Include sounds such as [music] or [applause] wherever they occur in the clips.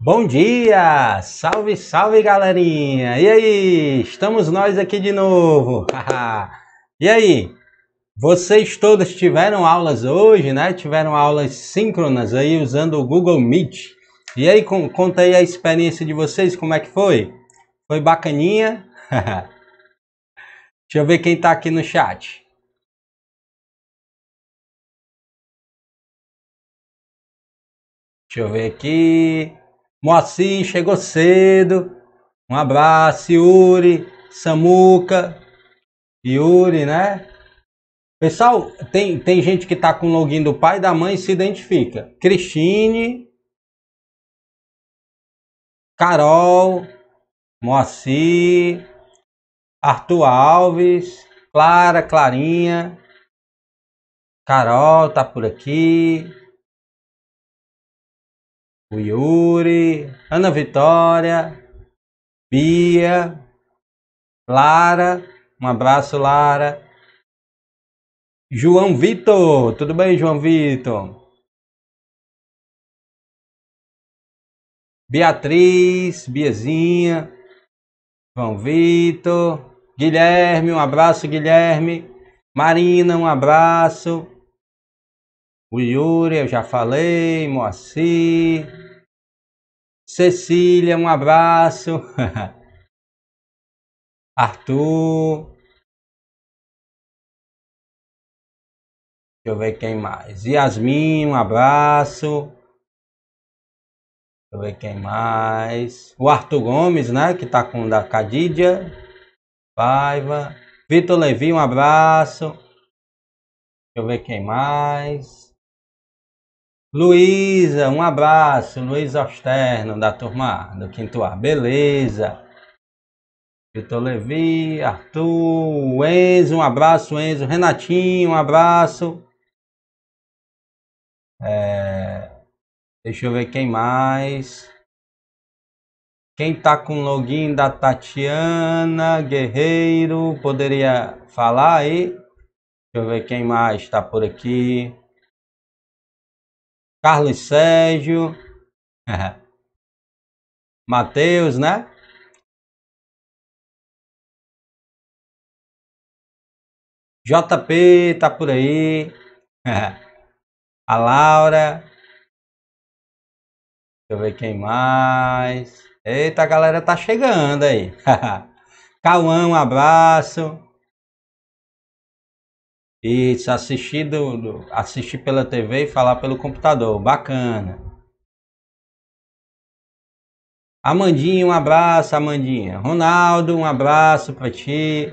Bom dia! Salve, salve galerinha! E aí? Estamos nós aqui de novo! [laughs] e aí? Vocês todos tiveram aulas hoje, né? Tiveram aulas síncronas aí usando o Google Meet. E aí, conta aí a experiência de vocês, como é que foi? Foi bacaninha? [laughs] Deixa eu ver quem tá aqui no chat. Deixa eu ver aqui. Moacir chegou cedo. Um abraço, Yuri, Samuca, Yuri, né? Pessoal, tem, tem gente que tá com o login do pai e da mãe e se identifica. Cristine, Carol, Moacir, Arthur Alves, Clara, Clarinha, Carol tá por aqui, o Yuri, Ana Vitória, Bia, Lara, um abraço, Lara. João Vitor, tudo bem, João Vitor? Beatriz, Biazinha, João Vitor, Guilherme, um abraço, Guilherme. Marina, um abraço. O Yuri, eu já falei, Moacir. Cecília, um abraço. [laughs] Arthur. Deixa eu ver quem mais. Yasmin, um abraço. Deixa eu ver quem mais. O Arthur Gomes, né? Que tá com o da Cadídia. Paiva. Vitor Levi, um abraço. Deixa eu ver quem mais. Luísa, um abraço. Luísa Osterno, da turma do Quinto A. Beleza. Vitor Levi, Arthur, Enzo, um abraço, Enzo. Renatinho, um abraço. É... Deixa eu ver quem mais. Quem tá com login da Tatiana Guerreiro, poderia falar aí? Deixa eu ver quem mais está por aqui. Carlos Sérgio, [laughs] Matheus, né? JP tá por aí. [laughs] A Laura. Deixa eu ver quem mais. Eita, a galera tá chegando aí. [laughs] Cauã, um abraço. E assistir, do, do, assistir pela TV e falar pelo computador. Bacana. Amandinha, um abraço, Amandinha. Ronaldo, um abraço para ti.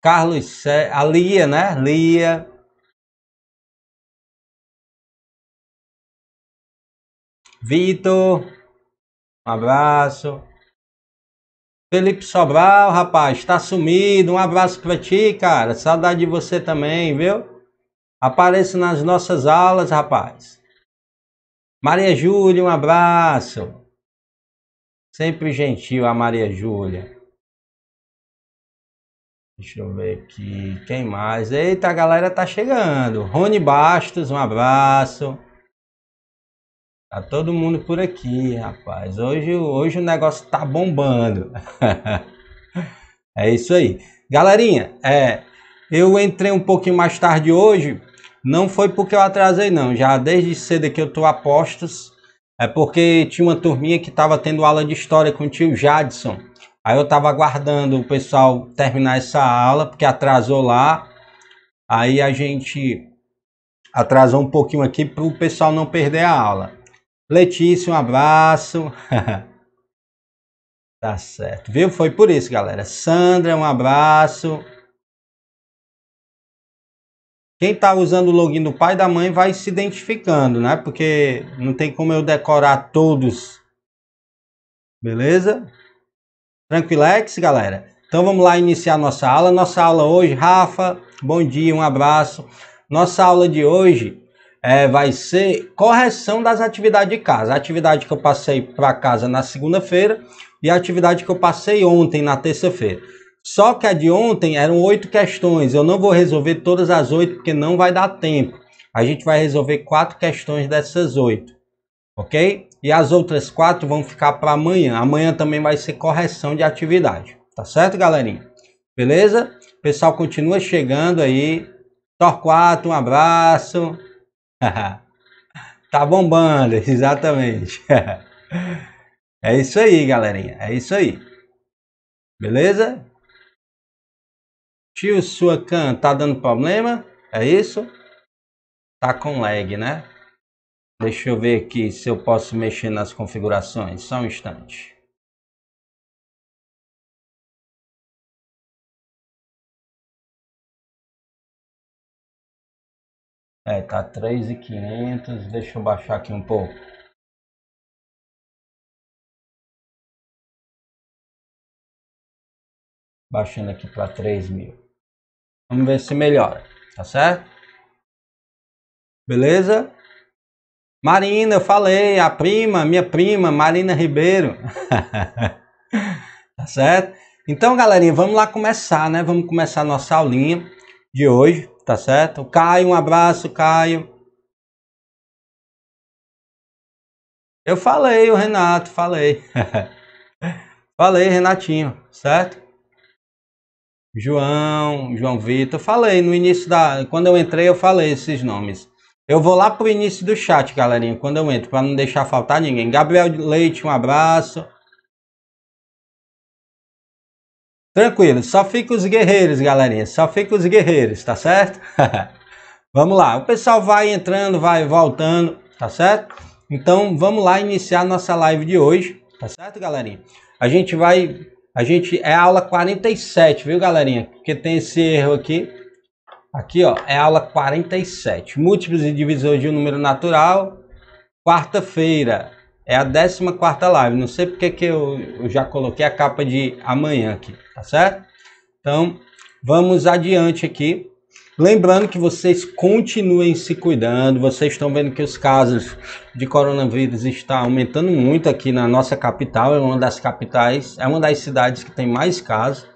Carlos, Cé... a Lia, né? Lia. Vitor, um abraço. Felipe Sobral, rapaz, tá sumido. Um abraço pra ti, cara. Saudade de você também, viu? Apareça nas nossas aulas, rapaz. Maria Júlia, um abraço. Sempre gentil a Maria Júlia. Deixa eu ver aqui. Quem mais? Eita, a galera tá chegando. Rony Bastos, um abraço. Tá todo mundo por aqui, rapaz. Hoje, hoje o negócio tá bombando. [laughs] é isso aí. Galerinha, é, eu entrei um pouquinho mais tarde hoje. Não foi porque eu atrasei, não. Já desde cedo que eu tô a postos. É porque tinha uma turminha que tava tendo aula de história com o tio Jadson. Aí eu tava aguardando o pessoal terminar essa aula, porque atrasou lá. Aí a gente atrasou um pouquinho aqui para o pessoal não perder a aula. Letícia, um abraço. [laughs] tá certo, viu? Foi por isso, galera. Sandra, um abraço. Quem tá usando o login do pai e da mãe vai se identificando, né? Porque não tem como eu decorar todos. Beleza? Tranquilex, galera? Então vamos lá iniciar nossa aula. Nossa aula hoje, Rafa, bom dia, um abraço. Nossa aula de hoje é, vai ser correção das atividades de casa. A atividade que eu passei para casa na segunda-feira e a atividade que eu passei ontem, na terça-feira. Só que a de ontem eram oito questões. Eu não vou resolver todas as oito porque não vai dar tempo. A gente vai resolver quatro questões dessas oito, ok? E as outras quatro vão ficar para amanhã. Amanhã também vai ser correção de atividade, tá certo, galerinha? Beleza? O pessoal continua chegando aí. Torquato, um abraço. [laughs] tá bombando, exatamente. [laughs] é isso aí, galerinha. É isso aí. Beleza? Tio sua can tá dando problema? É isso? Tá com lag, né? Deixa eu ver aqui se eu posso mexer nas configurações. Só um instante. É, tá 3,500. Deixa eu baixar aqui um pouco. Baixando aqui para 3000. mil. Vamos ver se melhora, tá certo? Beleza? Marina, eu falei, a prima, minha prima, Marina Ribeiro. [laughs] tá certo? Então, galerinha, vamos lá começar, né? Vamos começar nossa aulinha de hoje. Tá certo? Caio, um abraço, Caio. Eu falei, o Renato, falei. [laughs] falei, Renatinho, certo? João, João Vitor, falei no início da. Quando eu entrei, eu falei esses nomes. Eu vou lá pro início do chat, galerinha, quando eu entro, para não deixar faltar ninguém. Gabriel Leite, um abraço. Tranquilo, só fica os guerreiros, galerinha. Só fica os guerreiros, tá certo? [laughs] vamos lá. O pessoal vai entrando, vai voltando, tá certo? Então, vamos lá iniciar nossa live de hoje, tá certo, galerinha? A gente vai... A gente... É a aula 47, viu, galerinha? Porque tem esse erro aqui. Aqui, ó, é aula 47. Múltiplos e divisores de um número natural. Quarta-feira. É a 14ª live. Não sei porque que eu, eu já coloquei a capa de amanhã aqui tá certo? Então, vamos adiante aqui. Lembrando que vocês continuem se cuidando, vocês estão vendo que os casos de coronavírus está aumentando muito aqui na nossa capital, é uma das capitais, é uma das cidades que tem mais casos.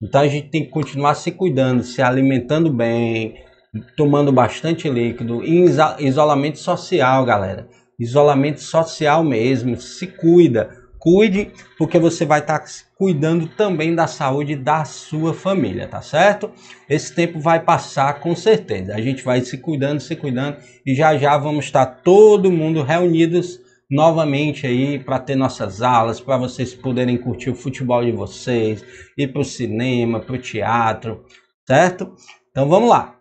Então a gente tem que continuar se cuidando, se alimentando bem, tomando bastante líquido, isolamento social, galera. Isolamento social mesmo, se cuida cuide, porque você vai estar tá cuidando também da saúde da sua família, tá certo? Esse tempo vai passar com certeza. A gente vai se cuidando, se cuidando e já já vamos estar tá todo mundo reunidos novamente aí para ter nossas aulas, para vocês poderem curtir o futebol de vocês, ir para o cinema, para o teatro, certo? Então vamos lá.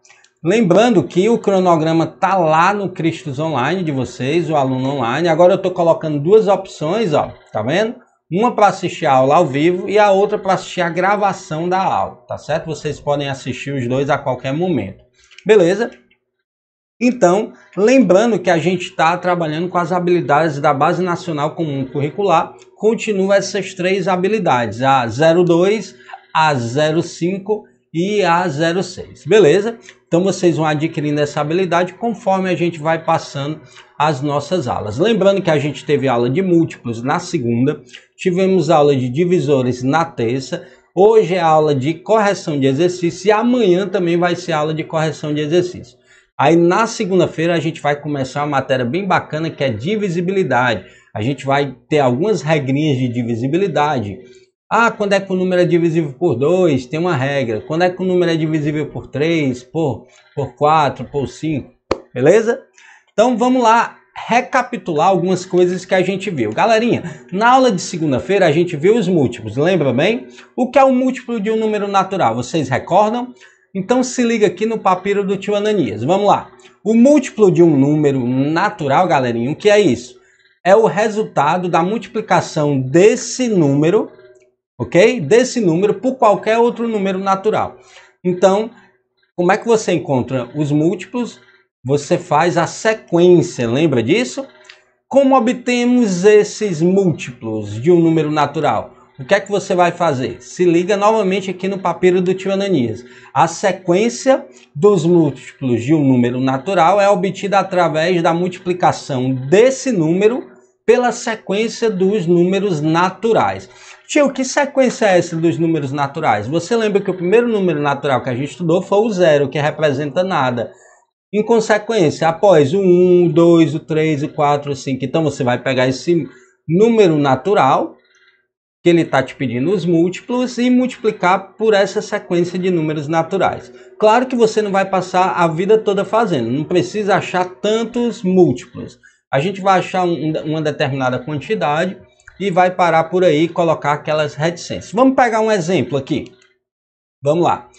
Lembrando que o cronograma está lá no Cristos Online de vocês, o aluno online. Agora eu estou colocando duas opções, ó, tá vendo? Uma para assistir a aula ao vivo e a outra para assistir a gravação da aula, tá certo? Vocês podem assistir os dois a qualquer momento, beleza? Então, lembrando que a gente está trabalhando com as habilidades da Base Nacional Comum Curricular, continua essas três habilidades, a 02, a 05 e a 06, beleza? Então vocês vão adquirindo essa habilidade conforme a gente vai passando as nossas aulas. Lembrando que a gente teve aula de múltiplos na segunda, tivemos aula de divisores na terça, hoje é aula de correção de exercício e amanhã também vai ser aula de correção de exercício. Aí na segunda-feira a gente vai começar uma matéria bem bacana que é divisibilidade. A gente vai ter algumas regrinhas de divisibilidade, ah, quando é que o número é divisível por 2? Tem uma regra. Quando é que o número é divisível por 3, por, por 4, por 5? Beleza? Então vamos lá recapitular algumas coisas que a gente viu. Galerinha, na aula de segunda-feira a gente viu os múltiplos, lembra bem? O que é o um múltiplo de um número natural? Vocês recordam? Então se liga aqui no papiro do tio Ananias. Vamos lá. O múltiplo de um número natural, galerinha, o que é isso? É o resultado da multiplicação desse número ok? Desse número por qualquer outro número natural. Então, como é que você encontra os múltiplos? Você faz a sequência, lembra disso? Como obtemos esses múltiplos de um número natural? O que é que você vai fazer? Se liga novamente aqui no papiro do tio Ananias. A sequência dos múltiplos de um número natural é obtida através da multiplicação desse número pela sequência dos números naturais. Tio, que sequência é essa dos números naturais? Você lembra que o primeiro número natural que a gente estudou foi o zero, que representa nada. Em consequência, após o 1, o 2, o 3, o 4, o 5. Então você vai pegar esse número natural, que ele está te pedindo os múltiplos, e multiplicar por essa sequência de números naturais. Claro que você não vai passar a vida toda fazendo, não precisa achar tantos múltiplos. A gente vai achar um, uma determinada quantidade e vai parar por aí e colocar aquelas reticências. Vamos pegar um exemplo aqui. Vamos lá.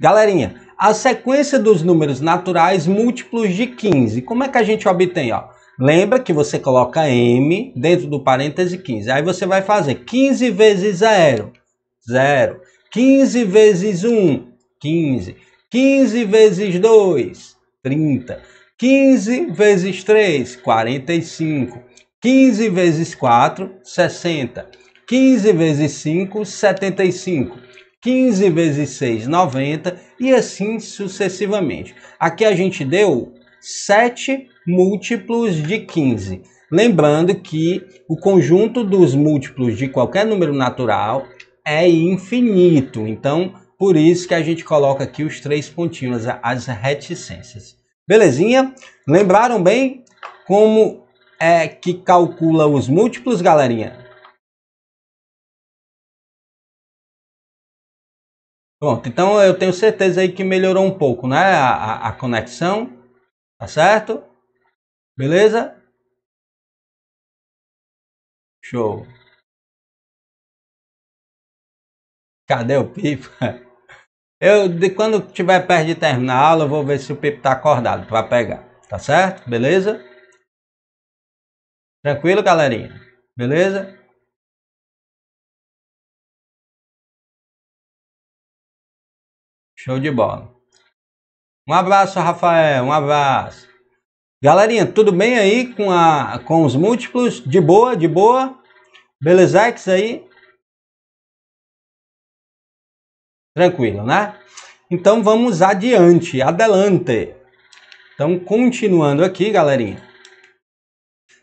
Galerinha, a sequência dos números naturais múltiplos de 15. Como é que a gente obtém? Ó? Lembra que você coloca M dentro do parêntese 15. Aí você vai fazer 15 vezes 0, 0. 15 vezes 1, 15. 15 vezes 2, 30. 15 vezes 3, 45. 15 vezes 4, 60. 15 vezes 5, 75. 15 vezes 6, 90. E assim sucessivamente. Aqui a gente deu 7 múltiplos de 15. Lembrando que o conjunto dos múltiplos de qualquer número natural é infinito. Então, por isso que a gente coloca aqui os três pontinhos, as reticências. Belezinha? Lembraram bem como é que calcula os múltiplos, galerinha? Pronto, então eu tenho certeza aí que melhorou um pouco, né? A, a, a conexão, tá certo? Beleza? Show. Cadê o Pipa? [laughs] Eu, de quando tiver perto de terminar a aula, eu vou ver se o Pipa tá acordado para pegar, tá certo? Beleza? Tranquilo, galerinha? Beleza? Show de bola. Um abraço, Rafael. Um abraço. Galerinha, tudo bem aí com, a, com os múltiplos? De boa, de boa? X aí? Tranquilo, né? Então vamos adiante, adelante. Então, continuando aqui, galerinha.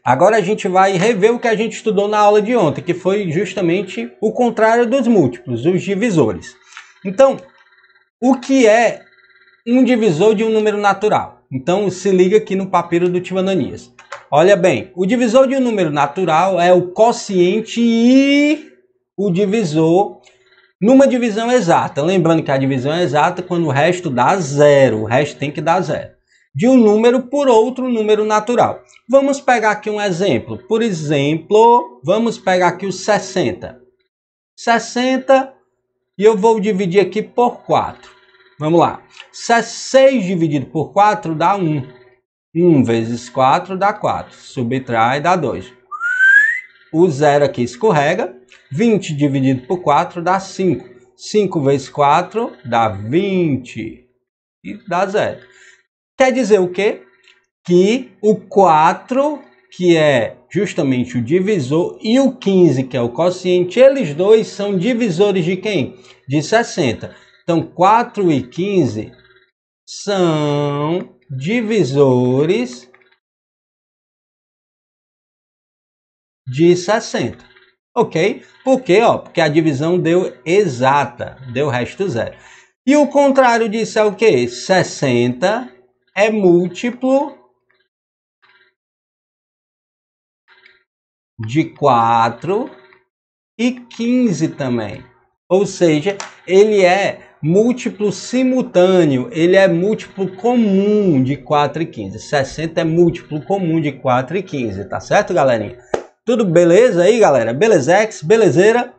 Agora a gente vai rever o que a gente estudou na aula de ontem, que foi justamente o contrário dos múltiplos, os divisores. Então, o que é um divisor de um número natural? Então, se liga aqui no papiro do tio Ananias. Olha bem, o divisor de um número natural é o quociente e o divisor numa divisão exata. Lembrando que a divisão é exata quando o resto dá zero. O resto tem que dar zero de um número por outro número natural. Vamos pegar aqui um exemplo. Por exemplo, vamos pegar aqui o 60. 60 e eu vou dividir aqui por 4. Vamos lá. 6 dividido por 4 dá 1. 1 vezes 4 dá 4. Subtrai dá 2. O zero aqui escorrega. 20 dividido por 4 dá 5. 5 vezes 4 dá 20. E dá zero. Quer dizer o quê? Que o 4, que é justamente o divisor, e o 15, que é o quociente, eles dois são divisores de quem? De 60. Então, 4 e 15 são divisores de 60. Ok? Por quê? Ó, porque a divisão deu exata, deu resto zero. E o contrário disso é o quê? 60 é múltiplo de 4 e 15 também. Ou seja, ele é múltiplo simultâneo, ele é múltiplo comum de 4 e 15. 60 é múltiplo comum de 4 e 15, tá certo, galerinha? Tudo beleza aí, galera? Belezex, belezeira?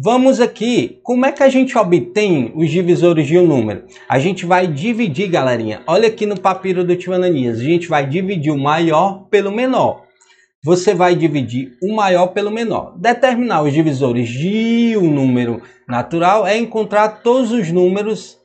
Vamos aqui, como é que a gente obtém os divisores de um número? A gente vai dividir, galerinha. Olha aqui no papiro do tio Ananias. A gente vai dividir o maior pelo menor. Você vai dividir o maior pelo menor. Determinar os divisores de um número natural é encontrar todos os números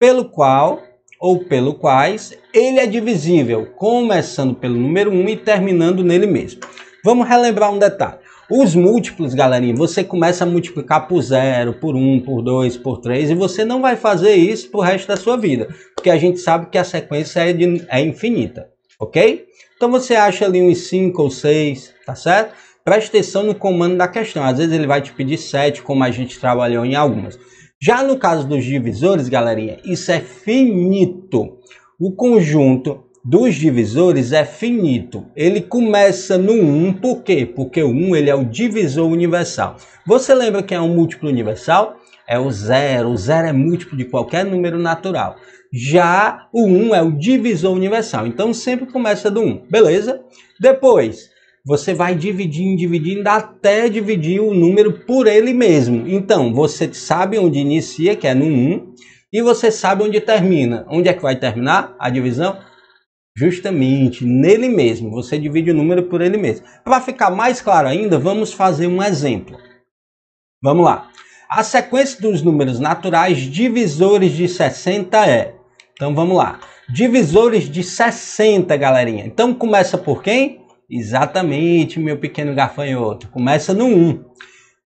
pelo qual ou pelo quais ele é divisível, começando pelo número 1 e terminando nele mesmo. Vamos relembrar um detalhe. Os múltiplos, galerinha, você começa a multiplicar por zero, por um, por dois, por três, e você não vai fazer isso pro resto da sua vida, porque a gente sabe que a sequência é, de, é infinita, ok? Então você acha ali uns 5 ou 6, tá certo? Preste atenção no comando da questão, às vezes ele vai te pedir 7, como a gente trabalhou em algumas. Já no caso dos divisores, galerinha, isso é finito. O conjunto dos divisores é finito. Ele começa no 1, por quê? Porque o 1 ele é o divisor universal. Você lembra que é um múltiplo universal? É o zero. O zero é múltiplo de qualquer número natural. Já o 1 é o divisor universal. Então sempre começa do 1, beleza? Depois, você vai dividindo, dividindo, até dividir o número por ele mesmo. Então, você sabe onde inicia, que é no 1, e você sabe onde termina. Onde é que vai terminar a divisão? justamente nele mesmo. Você divide o número por ele mesmo. Para ficar mais claro ainda, vamos fazer um exemplo. Vamos lá. A sequência dos números naturais divisores de 60 é. Então vamos lá. Divisores de 60, galerinha. Então começa por quem? Exatamente, meu pequeno gafanhoto. Começa no 1.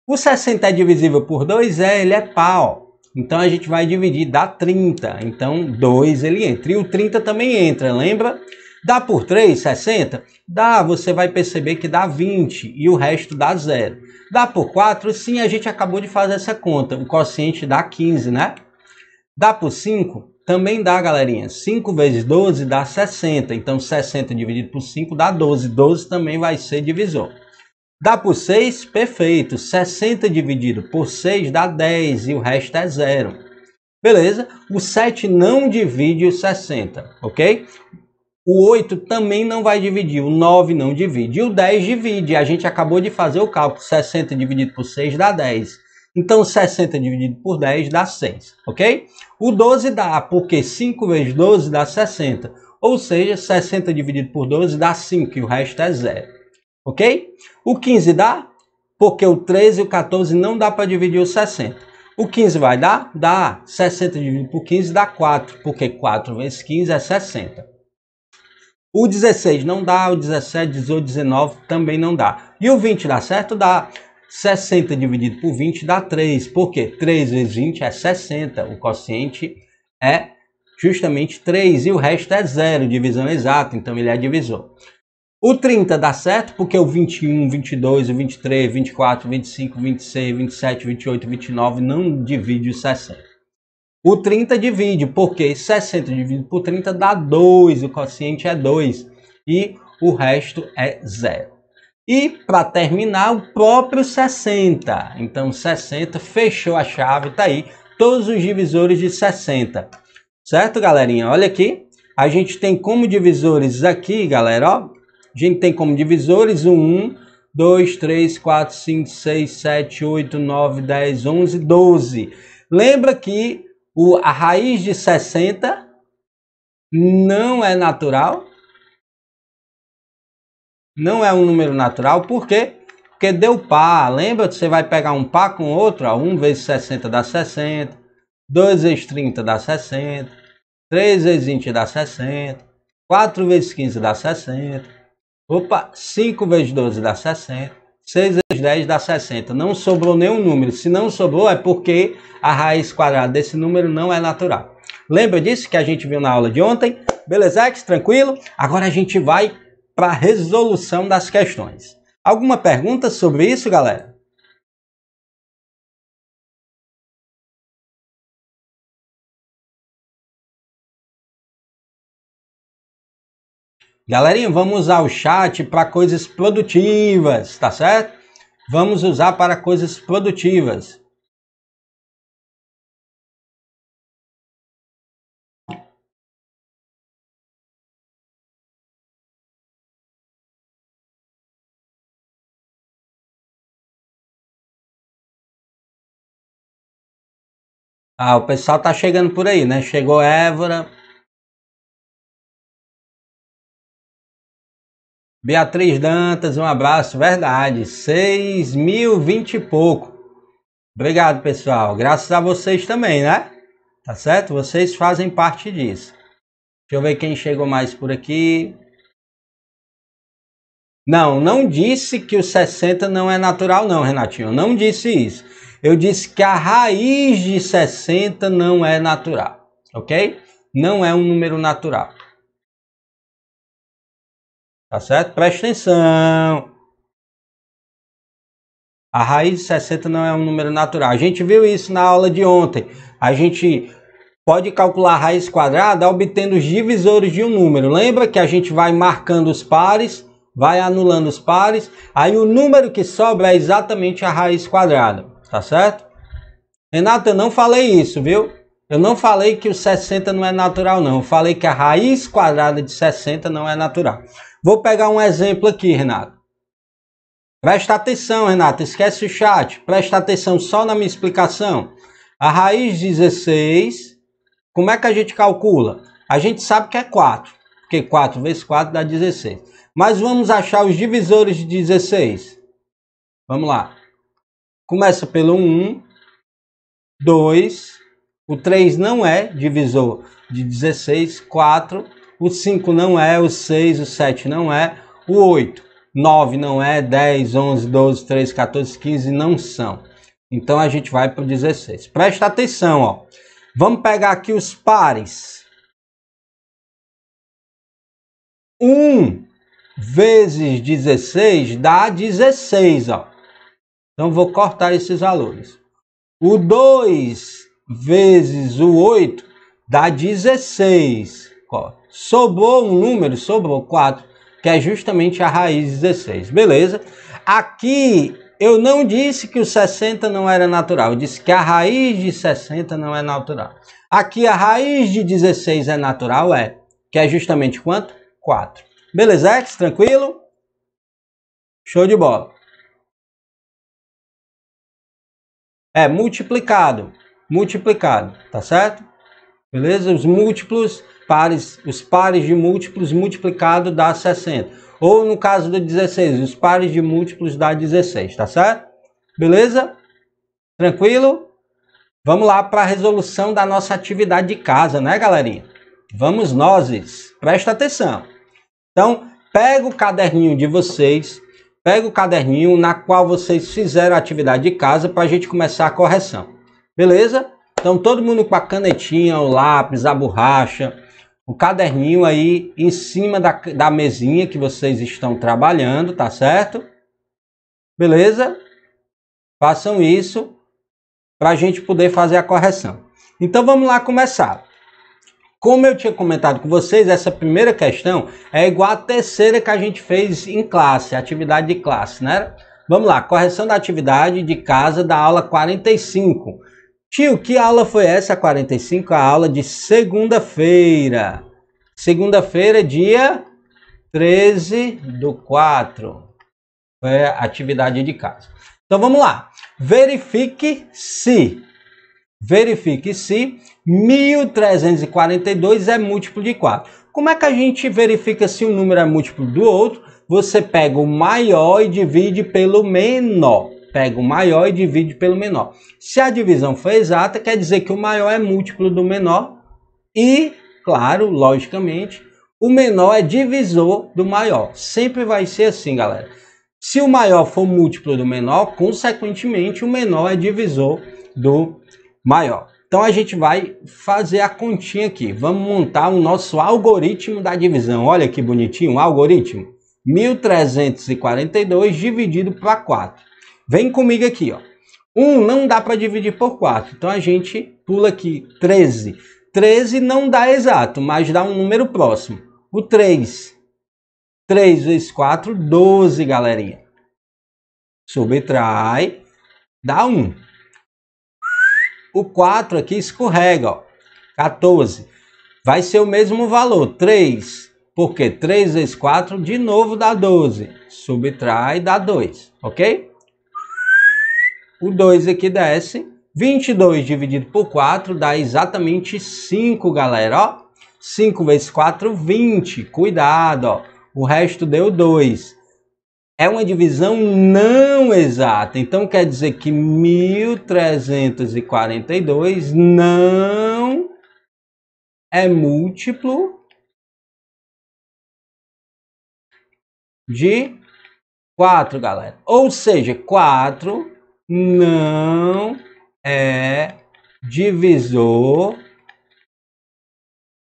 O 60 é divisível por 2? É, ele é pau. Então a gente vai dividir, dá 30. Então 2 ele entra. E o 30 também entra, lembra? Dá por 3, 60? Dá, você vai perceber que dá 20 e o resto dá zero. Dá por 4? Sim, a gente acabou de fazer essa conta. O quociente dá 15, né? Dá por 5? Também dá, galerinha. 5 vezes 12 dá 60. Então 60 dividido por 5 dá 12. 12 também vai ser divisor. Dá por 6? Perfeito. 60 dividido por 6 dá 10 e o resto é zero. Beleza? O 7 não divide o 60, ok? O 8 também não vai dividir, o 9 não divide, e o 10 divide. A gente acabou de fazer o cálculo, 60 dividido por 6 dá 10. Então 60 dividido por 10 dá 6, ok? O 12 dá, porque 5 vezes 12 dá 60. Ou seja, 60 dividido por 12 dá 5 e o resto é zero ok? O 15 dá? Porque o 13 e o 14 não dá para dividir o 60. O 15 vai dar? Dá. 60 dividido por 15 dá 4, porque 4 vezes 15 é 60. O 16 não dá, o 17, 18, 19 também não dá. E o 20 dá certo? Dá. 60 dividido por 20 dá 3, porque 3 vezes 20 é 60, o quociente é justamente 3 e o resto é zero, divisão exata, então ele é divisor. O 30 dá certo porque o 21, 22, 23, 24, 25, 26, 27, 28, 29 não divide o 60. O 30 divide porque 60 dividido por 30 dá 2, o quociente é 2 e o resto é 0. E para terminar, o próprio 60. Então 60 fechou a chave, tá aí todos os divisores de 60. Certo, galerinha? Olha aqui. A gente tem como divisores aqui, galera, ó, a gente tem como divisores o 1, 2, 3, 4, 5, 6, 7, 8, 9, 10, 11, 12. Lembra que o, a raiz de 60 não é natural? Não é um número natural, por quê? Porque deu par. Lembra que você vai pegar um par com outro? Ó, 1 vezes 60 dá 60, 2 vezes 30 dá 60, 3 vezes 20 dá 60, 4 vezes 15 dá 60. Opa, 5 vezes 12 dá 60. 6 vezes 10 dá 60. Não sobrou nenhum número. Se não sobrou, é porque a raiz quadrada desse número não é natural. Lembra disso que a gente viu na aula de ontem? Beleza, X? Tranquilo? Agora a gente vai para a resolução das questões. Alguma pergunta sobre isso, galera? Galerinha, vamos usar o chat para coisas produtivas, tá certo? Vamos usar para coisas produtivas. Ah, o pessoal tá chegando por aí, né? Chegou Évora, Beatriz Dantas, um abraço, verdade. 6.020 mil, vinte e pouco. Obrigado, pessoal. Graças a vocês também, né? Tá certo? Vocês fazem parte disso. Deixa eu ver quem chegou mais por aqui. Não, não disse que o 60 não é natural, não, Renatinho. Eu não disse isso. Eu disse que a raiz de 60 não é natural, ok? Não é um número natural. Tá certo? Preste atenção. A raiz de 60 não é um número natural. A gente viu isso na aula de ontem. A gente pode calcular a raiz quadrada obtendo os divisores de um número. Lembra que a gente vai marcando os pares, vai anulando os pares, aí o número que sobra é exatamente a raiz quadrada, tá certo? Renata, eu não falei isso, viu? Eu não falei que o 60 não é natural, não. Eu falei que a raiz quadrada de 60 não é natural. Vou pegar um exemplo aqui, Renato. Presta atenção, Renato. Esquece o chat. Presta atenção só na minha explicação. A raiz 16, como é que a gente calcula? A gente sabe que é 4, porque 4 vezes 4 dá 16. Mas vamos achar os divisores de 16. Vamos lá. Começa pelo 1, 2, o 3 não é divisor de 16, 4. O 5 não é, o 6, o 7 não é, o 8, 9 não é, 10, 11, 12, 13, 14, 15 não são. Então a gente vai para o 16. Presta atenção, ó. Vamos pegar aqui os pares. 1 vezes 16 dá 16, ó. Então vou cortar esses valores. O 2 vezes o 8 dá 16. Sobrou um número, sobrou 4, que é justamente a raiz 16. Beleza? Aqui eu não disse que o 60 não era natural, eu disse que a raiz de 60 não é natural. Aqui a raiz de 16 é natural, é, que é justamente quanto? 4. Beleza, Ex? Tranquilo? Show de bola. É multiplicado multiplicado, tá certo? Beleza? Os múltiplos pares, os pares de múltiplos multiplicado dá 60. Ou no caso do 16, os pares de múltiplos dá 16, tá certo? Beleza? Tranquilo? Vamos lá para a resolução da nossa atividade de casa, né, galerinha? Vamos nós. Presta atenção. Então, pega o caderninho de vocês, pega o caderninho na qual vocês fizeram a atividade de casa para a gente começar a correção. Beleza? Então todo mundo com a canetinha, o lápis, a borracha, o caderninho aí em cima da, da mesinha que vocês estão trabalhando, tá certo? Beleza? Façam isso para a gente poder fazer a correção. Então vamos lá começar. Como eu tinha comentado com vocês, essa primeira questão é igual à terceira que a gente fez em classe, atividade de classe, né? Vamos lá, correção da atividade de casa da aula 45. Tio, que aula foi essa? 45, a aula de segunda-feira. Segunda-feira, dia 13 do 4. Foi a atividade de casa. Então vamos lá. Verifique se. Verifique se 1342 é múltiplo de 4. Como é que a gente verifica se um número é múltiplo do outro? Você pega o maior e divide pelo menor pega o maior e divide pelo menor. Se a divisão for exata, quer dizer que o maior é múltiplo do menor e, claro, logicamente, o menor é divisor do maior. Sempre vai ser assim, galera. Se o maior for múltiplo do menor, consequentemente, o menor é divisor do maior. Então a gente vai fazer a continha aqui. Vamos montar o nosso algoritmo da divisão. Olha que bonitinho, um algoritmo. 1342 dividido para 4. Vem comigo aqui, ó. 1 um não dá para dividir por 4, então a gente pula aqui 13. 13 não dá exato, mas dá um número próximo. O 3. 3 vezes 4, 12, galerinha. Subtrai, dá 1. O 4 aqui escorrega, ó. 14. Vai ser o mesmo valor, 3. Porque 3 vezes 4, de novo dá 12. Subtrai, dá 2, Ok? ok? O 2 aqui desce. 22 dividido por 4 dá exatamente 5, galera, ó. 5 vezes 4, 20. Cuidado, ó. O resto deu 2. É uma divisão não exata. Então quer dizer que 1342 não é múltiplo de 4, galera. Ou seja, 4 não é divisor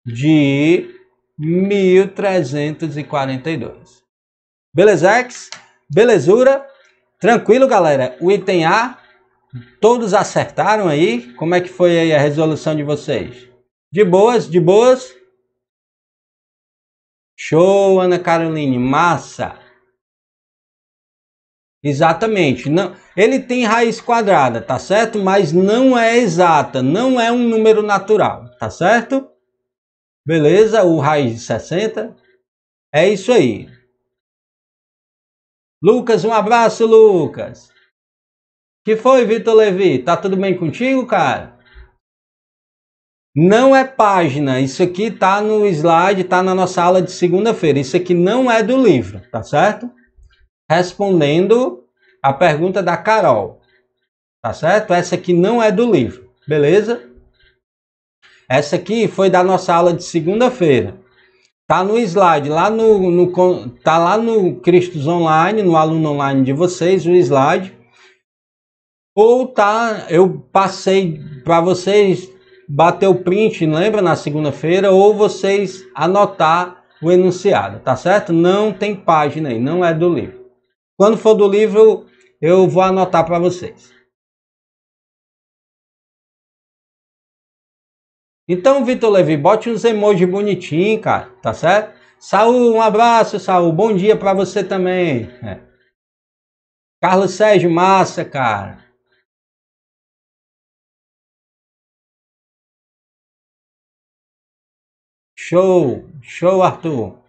de 1342. Belezex? Belezura? Tranquilo, galera? O item A, todos acertaram aí? Como é que foi aí a resolução de vocês? De boas, de boas? Show, Ana Caroline, massa! Exatamente. Não, ele tem raiz quadrada, tá certo? Mas não é exata, não é um número natural, tá certo? Beleza? O raiz de 60. É isso aí. Lucas, um abraço, Lucas. Que foi, Vitor Levi? Tá tudo bem contigo, cara? Não é página. Isso aqui tá no slide, tá na nossa aula de segunda-feira. Isso aqui não é do livro, tá certo? respondendo a pergunta da Carol. Tá certo? Essa aqui não é do livro, beleza? Essa aqui foi da nossa aula de segunda-feira. Tá no slide, lá no, no tá lá no Cristos Online, no aluno online de vocês, o slide. Ou tá, eu passei para vocês bater o print, lembra na segunda-feira, ou vocês anotar o enunciado, tá certo? Não tem página aí, não é do livro. Quando for do livro, eu vou anotar para vocês. Então, Vitor Levi, bote uns emojis bonitinhos, cara, tá certo? Saúl, um abraço, Saúl. Bom dia para você também. É. Carlos Sérgio, massa, cara. Show, show, Arthur.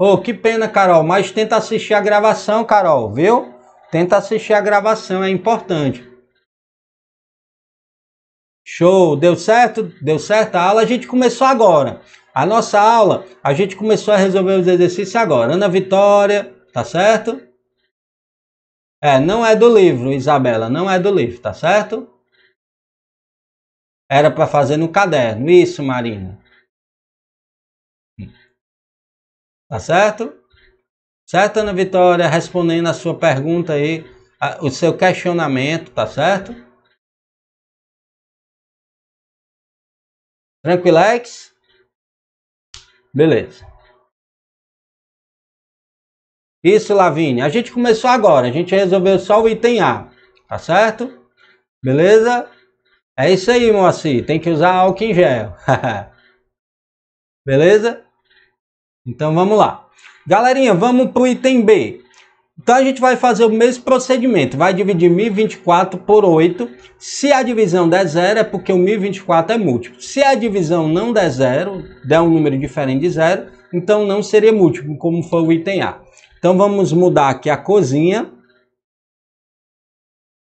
Ô, oh, que pena, Carol, mas tenta assistir a gravação, Carol, viu? Tenta assistir a gravação, é importante. Show, deu certo? Deu certo a aula? A gente começou agora. A nossa aula, a gente começou a resolver os exercícios agora. Ana Vitória, tá certo? É, não é do livro, Isabela, não é do livro, tá certo? Era para fazer no caderno. Isso, Marina. Tá certo? Certo, Ana Vitória? Respondendo a sua pergunta aí, a, o seu questionamento, tá certo? Tranquilex? Beleza. Isso, Lavínia. A gente começou agora. A gente resolveu só o item A. Tá certo? Beleza? É isso aí, Moacir. Tem que usar álcool em gel. [laughs] Beleza? Então vamos lá. Galerinha, vamos para o item B. Então a gente vai fazer o mesmo procedimento, vai dividir 1024 por 8. Se a divisão der zero, é porque o 1024 é múltiplo. Se a divisão não der zero, der um número diferente de zero, então não seria múltiplo, como foi o item A. Então vamos mudar aqui a cozinha.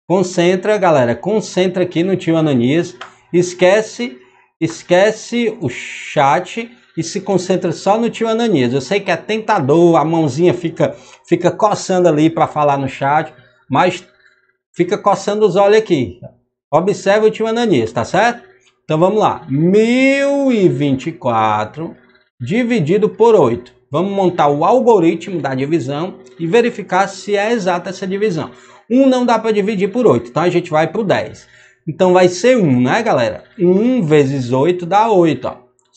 Concentra, galera, concentra aqui no tio Ananias. Esquece, esquece o chat e se concentra só no tio Ananias. Eu sei que é tentador, a mãozinha fica, fica coçando ali para falar no chat, mas fica coçando os olhos aqui. Observe o tio Ananias, tá certo? Então vamos lá. 1024 dividido por 8. Vamos montar o algoritmo da divisão e verificar se é exata essa divisão. 1 não dá para dividir por 8, então tá? a gente vai para o 10. Então vai ser 1, né, galera? 1 vezes 8 dá 8, ó.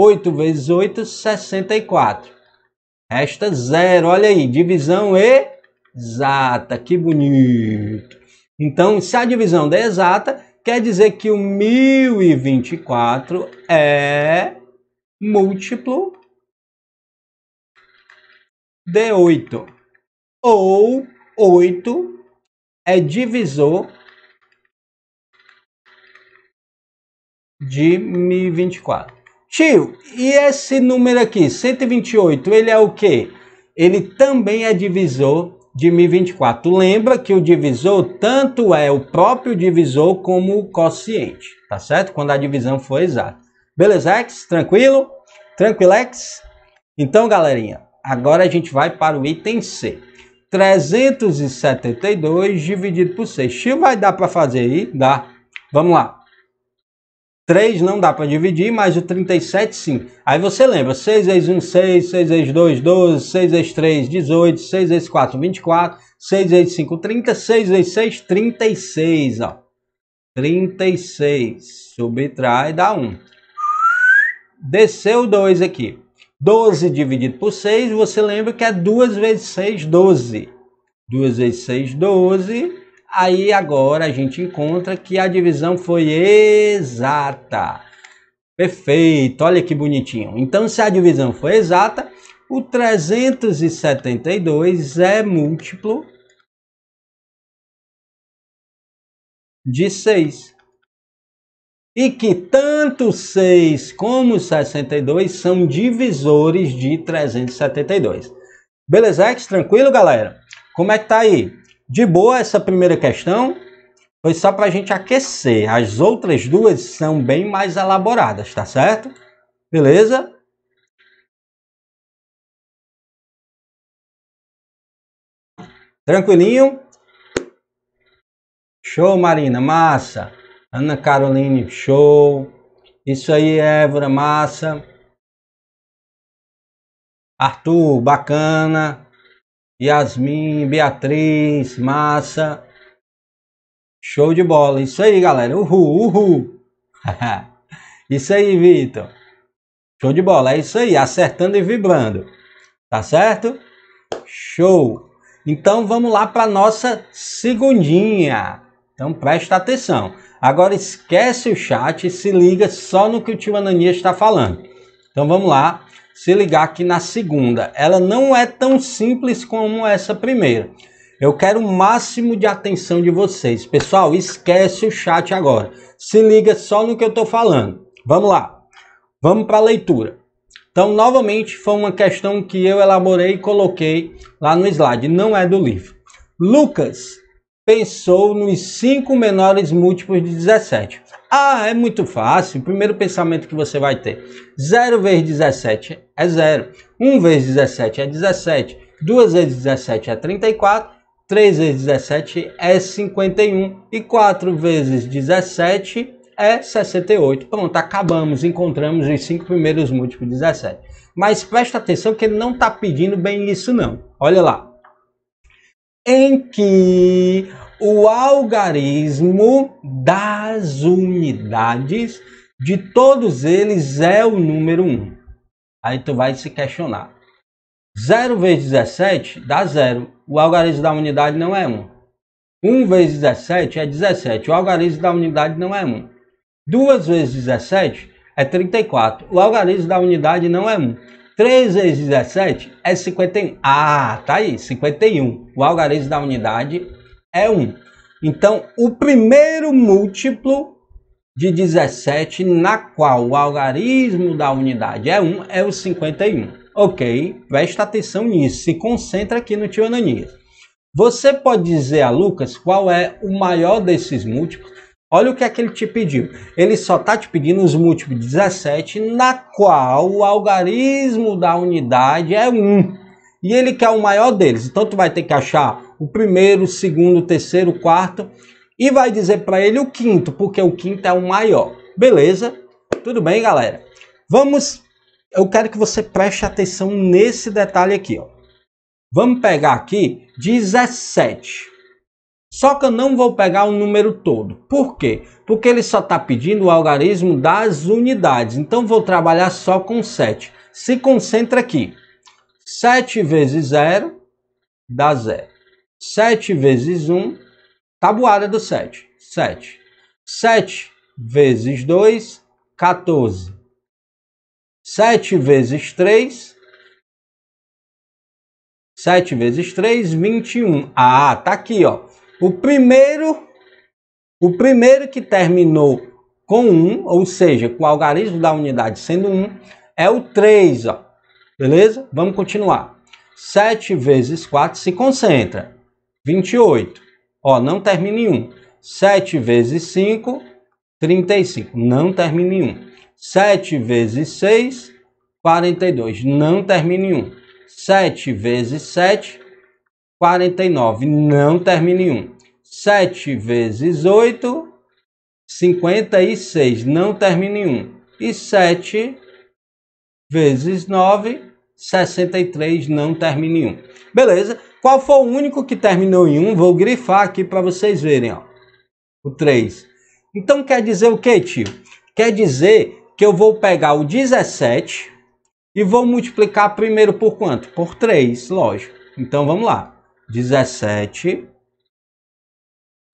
8 vezes 8, 64. Resta zero. Olha aí, divisão exata. Que bonito. Então, se a divisão der exata, quer dizer que o 1024 é múltiplo de 8. Ou 8 é divisor de 1024. Tio, e esse número aqui, 128, ele é o quê? Ele também é divisor de 1024. Lembra que o divisor tanto é o próprio divisor como o quociente, tá certo? Quando a divisão for exata. Beleza, Ex? Tranquilo? Tranquilex? Então, galerinha, agora a gente vai para o item C. 372 dividido por 6. Tio, vai dar para fazer aí? Dá. Vamos lá. 3 não dá para dividir, mas o 37 sim. Aí você lembra, 6 vezes 1, 6, 6 vezes 2, 12, 6 vezes 3, 18, 6 vezes 4, 24, 6 vezes 5, 30, 6 vezes 6, 36, ó. 36, subtrai, dá 1. Desceu 2 aqui. 12 dividido por 6, você lembra que é 2 vezes 6, 12. 2 vezes 6, 12. Aí agora a gente encontra que a divisão foi exata. Perfeito, olha que bonitinho. Então, se a divisão foi exata, o 372 é múltiplo de 6. E que tanto 6 como 62 são divisores de 372. Beleza, X? Tranquilo, galera? Como é que tá aí? De boa essa primeira questão, foi só para a gente aquecer. As outras duas são bem mais elaboradas, tá certo? Beleza? Tranquilinho? Show, Marina, massa. Ana Caroline, show. Isso aí, Évora, massa. Arthur, bacana. Yasmin, Beatriz, Massa. Show de bola. Isso aí, galera. Uhul, uhul. [laughs] isso aí, Vitor. Show de bola. É isso aí. Acertando e vibrando. Tá certo? Show. Então vamos lá para nossa segundinha. Então presta atenção. Agora esquece o chat e se liga só no que o tio Ananias está falando. Então vamos lá se ligar aqui na segunda ela não é tão simples como essa primeira. Eu quero o máximo de atenção de vocês. Pessoal, esquece o chat agora. Se liga só no que eu estou falando. Vamos lá. Vamos para a leitura. Então, novamente, foi uma questão que eu elaborei e coloquei lá no slide. Não é do livro. Lucas pensou nos cinco menores múltiplos de 17. Ah, é muito fácil. O primeiro pensamento que você vai ter: 0 vezes 17 é 0, 1 vezes 17 é 17, 2 vezes 17 é 34, 3 vezes 17 é 51 e 4 vezes 17 é 68. Pronto, acabamos, encontramos os cinco primeiros múltiplos de 17. Mas presta atenção que ele não está pedindo bem isso não. Olha lá, em que o algarismo das unidades de todos eles é o número 1. Aí tu vai se questionar. 0 vezes 17 dá 0. O algarismo da unidade não é 1. 1 vezes 17 é 17. O algarismo da unidade não é 1. 2 vezes 17 é 34. O algarismo da unidade não é 1. 3 vezes 17 é 51. Ah, tá aí, 51. O algarismo da unidade é 1. Então, o primeiro múltiplo de 17, na qual o algarismo da unidade é 1, é o 51. Ok, presta atenção nisso, se concentra aqui no tio Ananias. Você pode dizer a Lucas qual é o maior desses múltiplos? Olha o que é que ele te pediu. Ele só está te pedindo os múltiplos de 17, na qual o algarismo da unidade é 1. E ele quer o maior deles. Então tu vai ter que achar o primeiro, o segundo, o terceiro, o quarto. E vai dizer para ele o quinto, porque o quinto é o maior. Beleza? Tudo bem, galera? Vamos... Eu quero que você preste atenção nesse detalhe aqui. Ó. Vamos pegar aqui 17. Só que eu não vou pegar o número todo. Por quê? Porque ele só está pedindo o algarismo das unidades. Então vou trabalhar só com 7. Se concentra aqui. 7 vezes 0 dá 0. 7 vezes 1, tabuada do 7. 7. 7 vezes 2, 14. 7 vezes 3, 7 vezes 3, 21. Ah, tá aqui, ó. O primeiro, o primeiro que terminou com 1, um, ou seja, com o algarismo da unidade sendo 1, um, é o 3, Beleza? Vamos continuar. 7 vezes 4 se concentra. 28. Ó, não termina em 1. 7 vezes 5, 35. Não termina em 1. 7 vezes 6, 42. Não termina em 1. 7 vezes 7, 49. Não termina em 1. 7 vezes 8, 56. Não termina em 1. E 7 vezes 9, 63. Não termina em 1. Beleza? Qual foi o único que terminou em 1? Vou grifar aqui para vocês verem. Ó. O 3. Então quer dizer o que, tio? Quer dizer que eu vou pegar o 17 e vou multiplicar primeiro por quanto? Por 3, lógico. Então vamos lá. 17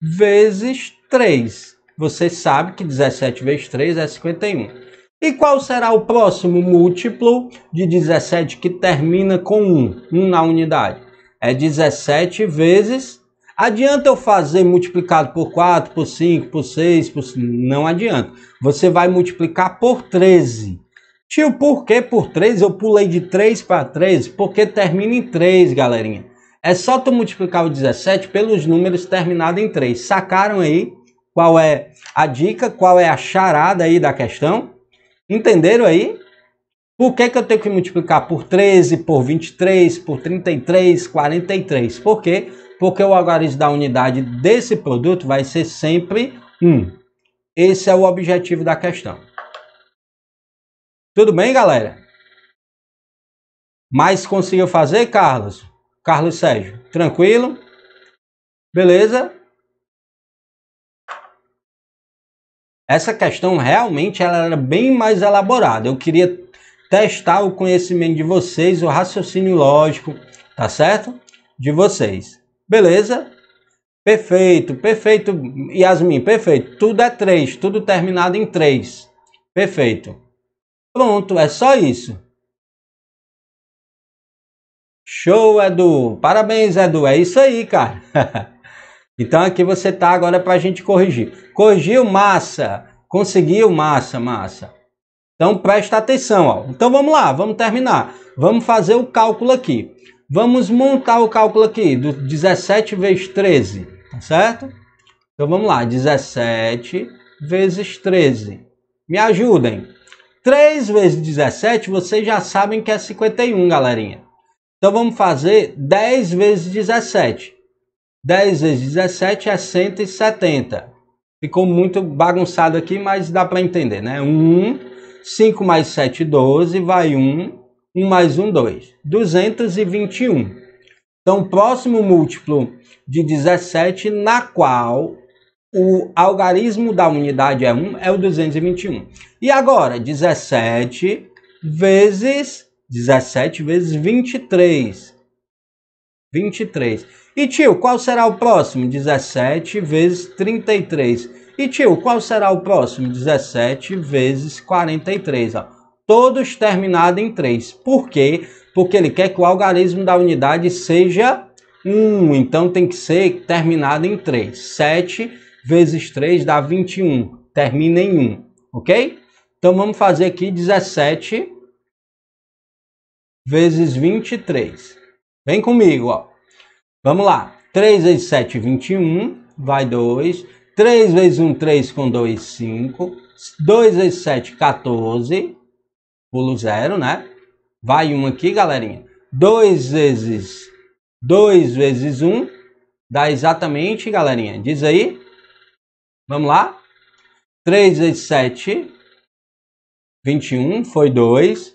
vezes 3. Você sabe que 17 vezes 3 é 51. E qual será o próximo múltiplo de 17 que termina com 1? 1 na unidade. É 17 vezes. Adianta eu fazer multiplicado por 4, por 5, por 6, por... não adianta. Você vai multiplicar por 13. Tio, por que por 13? Eu pulei de 3 para 13 porque termina em 3, galerinha. É só tu multiplicar o 17 pelos números terminados em 3. Sacaram aí qual é a dica, qual é a charada aí da questão? Entenderam aí? Por que, que eu tenho que multiplicar por 13, por 23, por 33, 43? Por quê? Porque o algarismo da unidade desse produto vai ser sempre 1. Esse é o objetivo da questão. Tudo bem, galera? Mas conseguiu fazer, Carlos? Carlos Sérgio. Tranquilo? Beleza? Essa questão realmente ela era bem mais elaborada. Eu queria testar o conhecimento de vocês, o raciocínio lógico, tá certo? De vocês. Beleza? Perfeito, perfeito, Yasmin, perfeito. Tudo é três, tudo terminado em três. Perfeito. Pronto, é só isso. Show, Edu! Parabéns, Edu! É isso aí, cara! [laughs] então aqui você tá agora para a gente corrigir. Corrigiu, massa! Conseguiu, massa, massa! Então presta atenção, ó. Então vamos lá, vamos terminar. Vamos fazer o cálculo aqui. Vamos montar o cálculo aqui do 17 vezes 13, tá certo? Então vamos lá, 17 vezes 13. Me ajudem. 3 vezes 17, vocês já sabem que é 51, galerinha. Então vamos fazer 10 vezes 17. 10 vezes 17 é 170. Ficou muito bagunçado aqui, mas dá para entender, né? 1, 5 mais 7, 12, vai 1, 1 mais 1, 2. 221. Então, próximo múltiplo de 17, na qual o algarismo da unidade é 1, é o 221. E agora, 17 vezes 17 vezes 23. 23. E tio, qual será o próximo? 17 vezes 33. E tio, qual será o próximo? 17 vezes 43. Ó. Todos terminados em 3. Por quê? Porque ele quer que o algarismo da unidade seja 1. Então tem que ser terminado em 3. 7 vezes 3 dá 21. Termina em 1. Ok? Então vamos fazer aqui 17 vezes 23. Vem comigo, ó. Vamos lá. 3 vezes 7, 21. Vai 2. 3 vezes 1, 3 com 2, 5. 2 vezes 7, 14. Pulo zero, né? Vai 1 aqui, galerinha. 2 vezes 2 vezes 1 dá exatamente, galerinha. Diz aí. Vamos lá. 3 vezes 7, 21. Foi 2.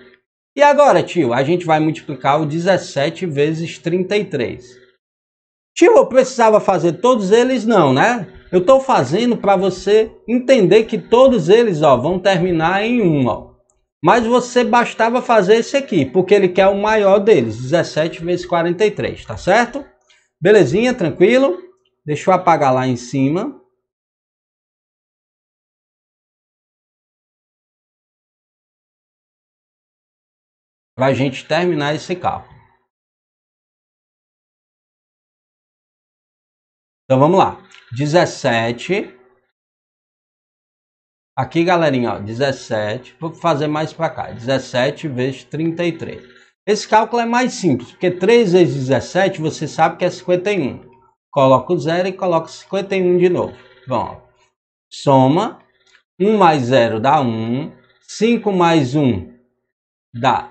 E agora, tio, a gente vai multiplicar o 17 vezes 33. Tio, eu precisava fazer todos eles? Não, né? Eu estou fazendo para você entender que todos eles ó, vão terminar em 1. Ó. Mas você bastava fazer esse aqui, porque ele quer o maior deles, 17 vezes 43, tá certo? Belezinha, tranquilo? Deixa eu apagar lá em cima. para a gente terminar esse carro. Então vamos lá. 17. Aqui, galerinha, ó, 17. Vou fazer mais para cá. 17 vezes 33. Esse cálculo é mais simples, porque 3 vezes 17 você sabe que é 51. Coloca o zero e coloca 51 de novo. Bom, soma. 1 mais 0 dá 1. 5 mais 1 dá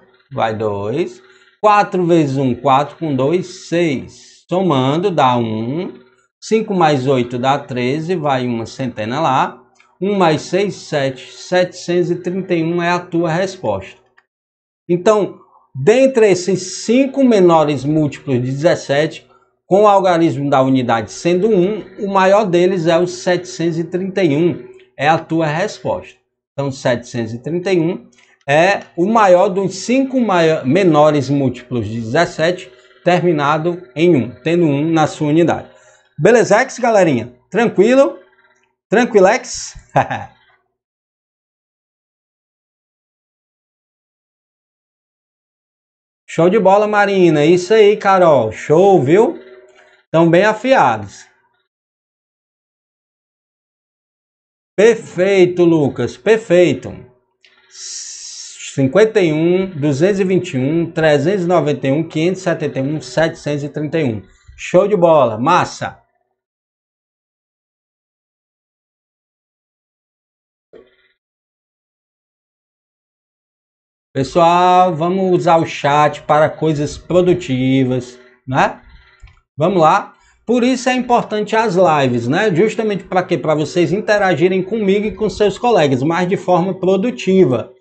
vai 2. 4 vezes 1, 4 com 2, 6. Somando dá 1. 5 mais 8 dá 13, vai uma centena lá. 1 mais 6, 7. 731 é a tua resposta. Então, dentre esses 5 menores múltiplos de 17, com o algarismo da unidade sendo 1, o maior deles é o 731. É a tua resposta. Então, 731 é o maior dos cinco maior, menores múltiplos de 17 terminado em 1, tendo 1 na sua unidade. Beleza, X, galerinha? Tranquilo? Tranquilex? [laughs] Show de bola, Marina. Isso aí, Carol. Show, viu? Estão bem afiados. Perfeito, Lucas. Perfeito. 51, 221, 391, 571, 731. Show de bola, massa! Pessoal, vamos usar o chat para coisas produtivas, né? Vamos lá. Por isso é importante as lives, né? Justamente para quê? Para vocês interagirem comigo e com seus colegas, mas de forma produtiva.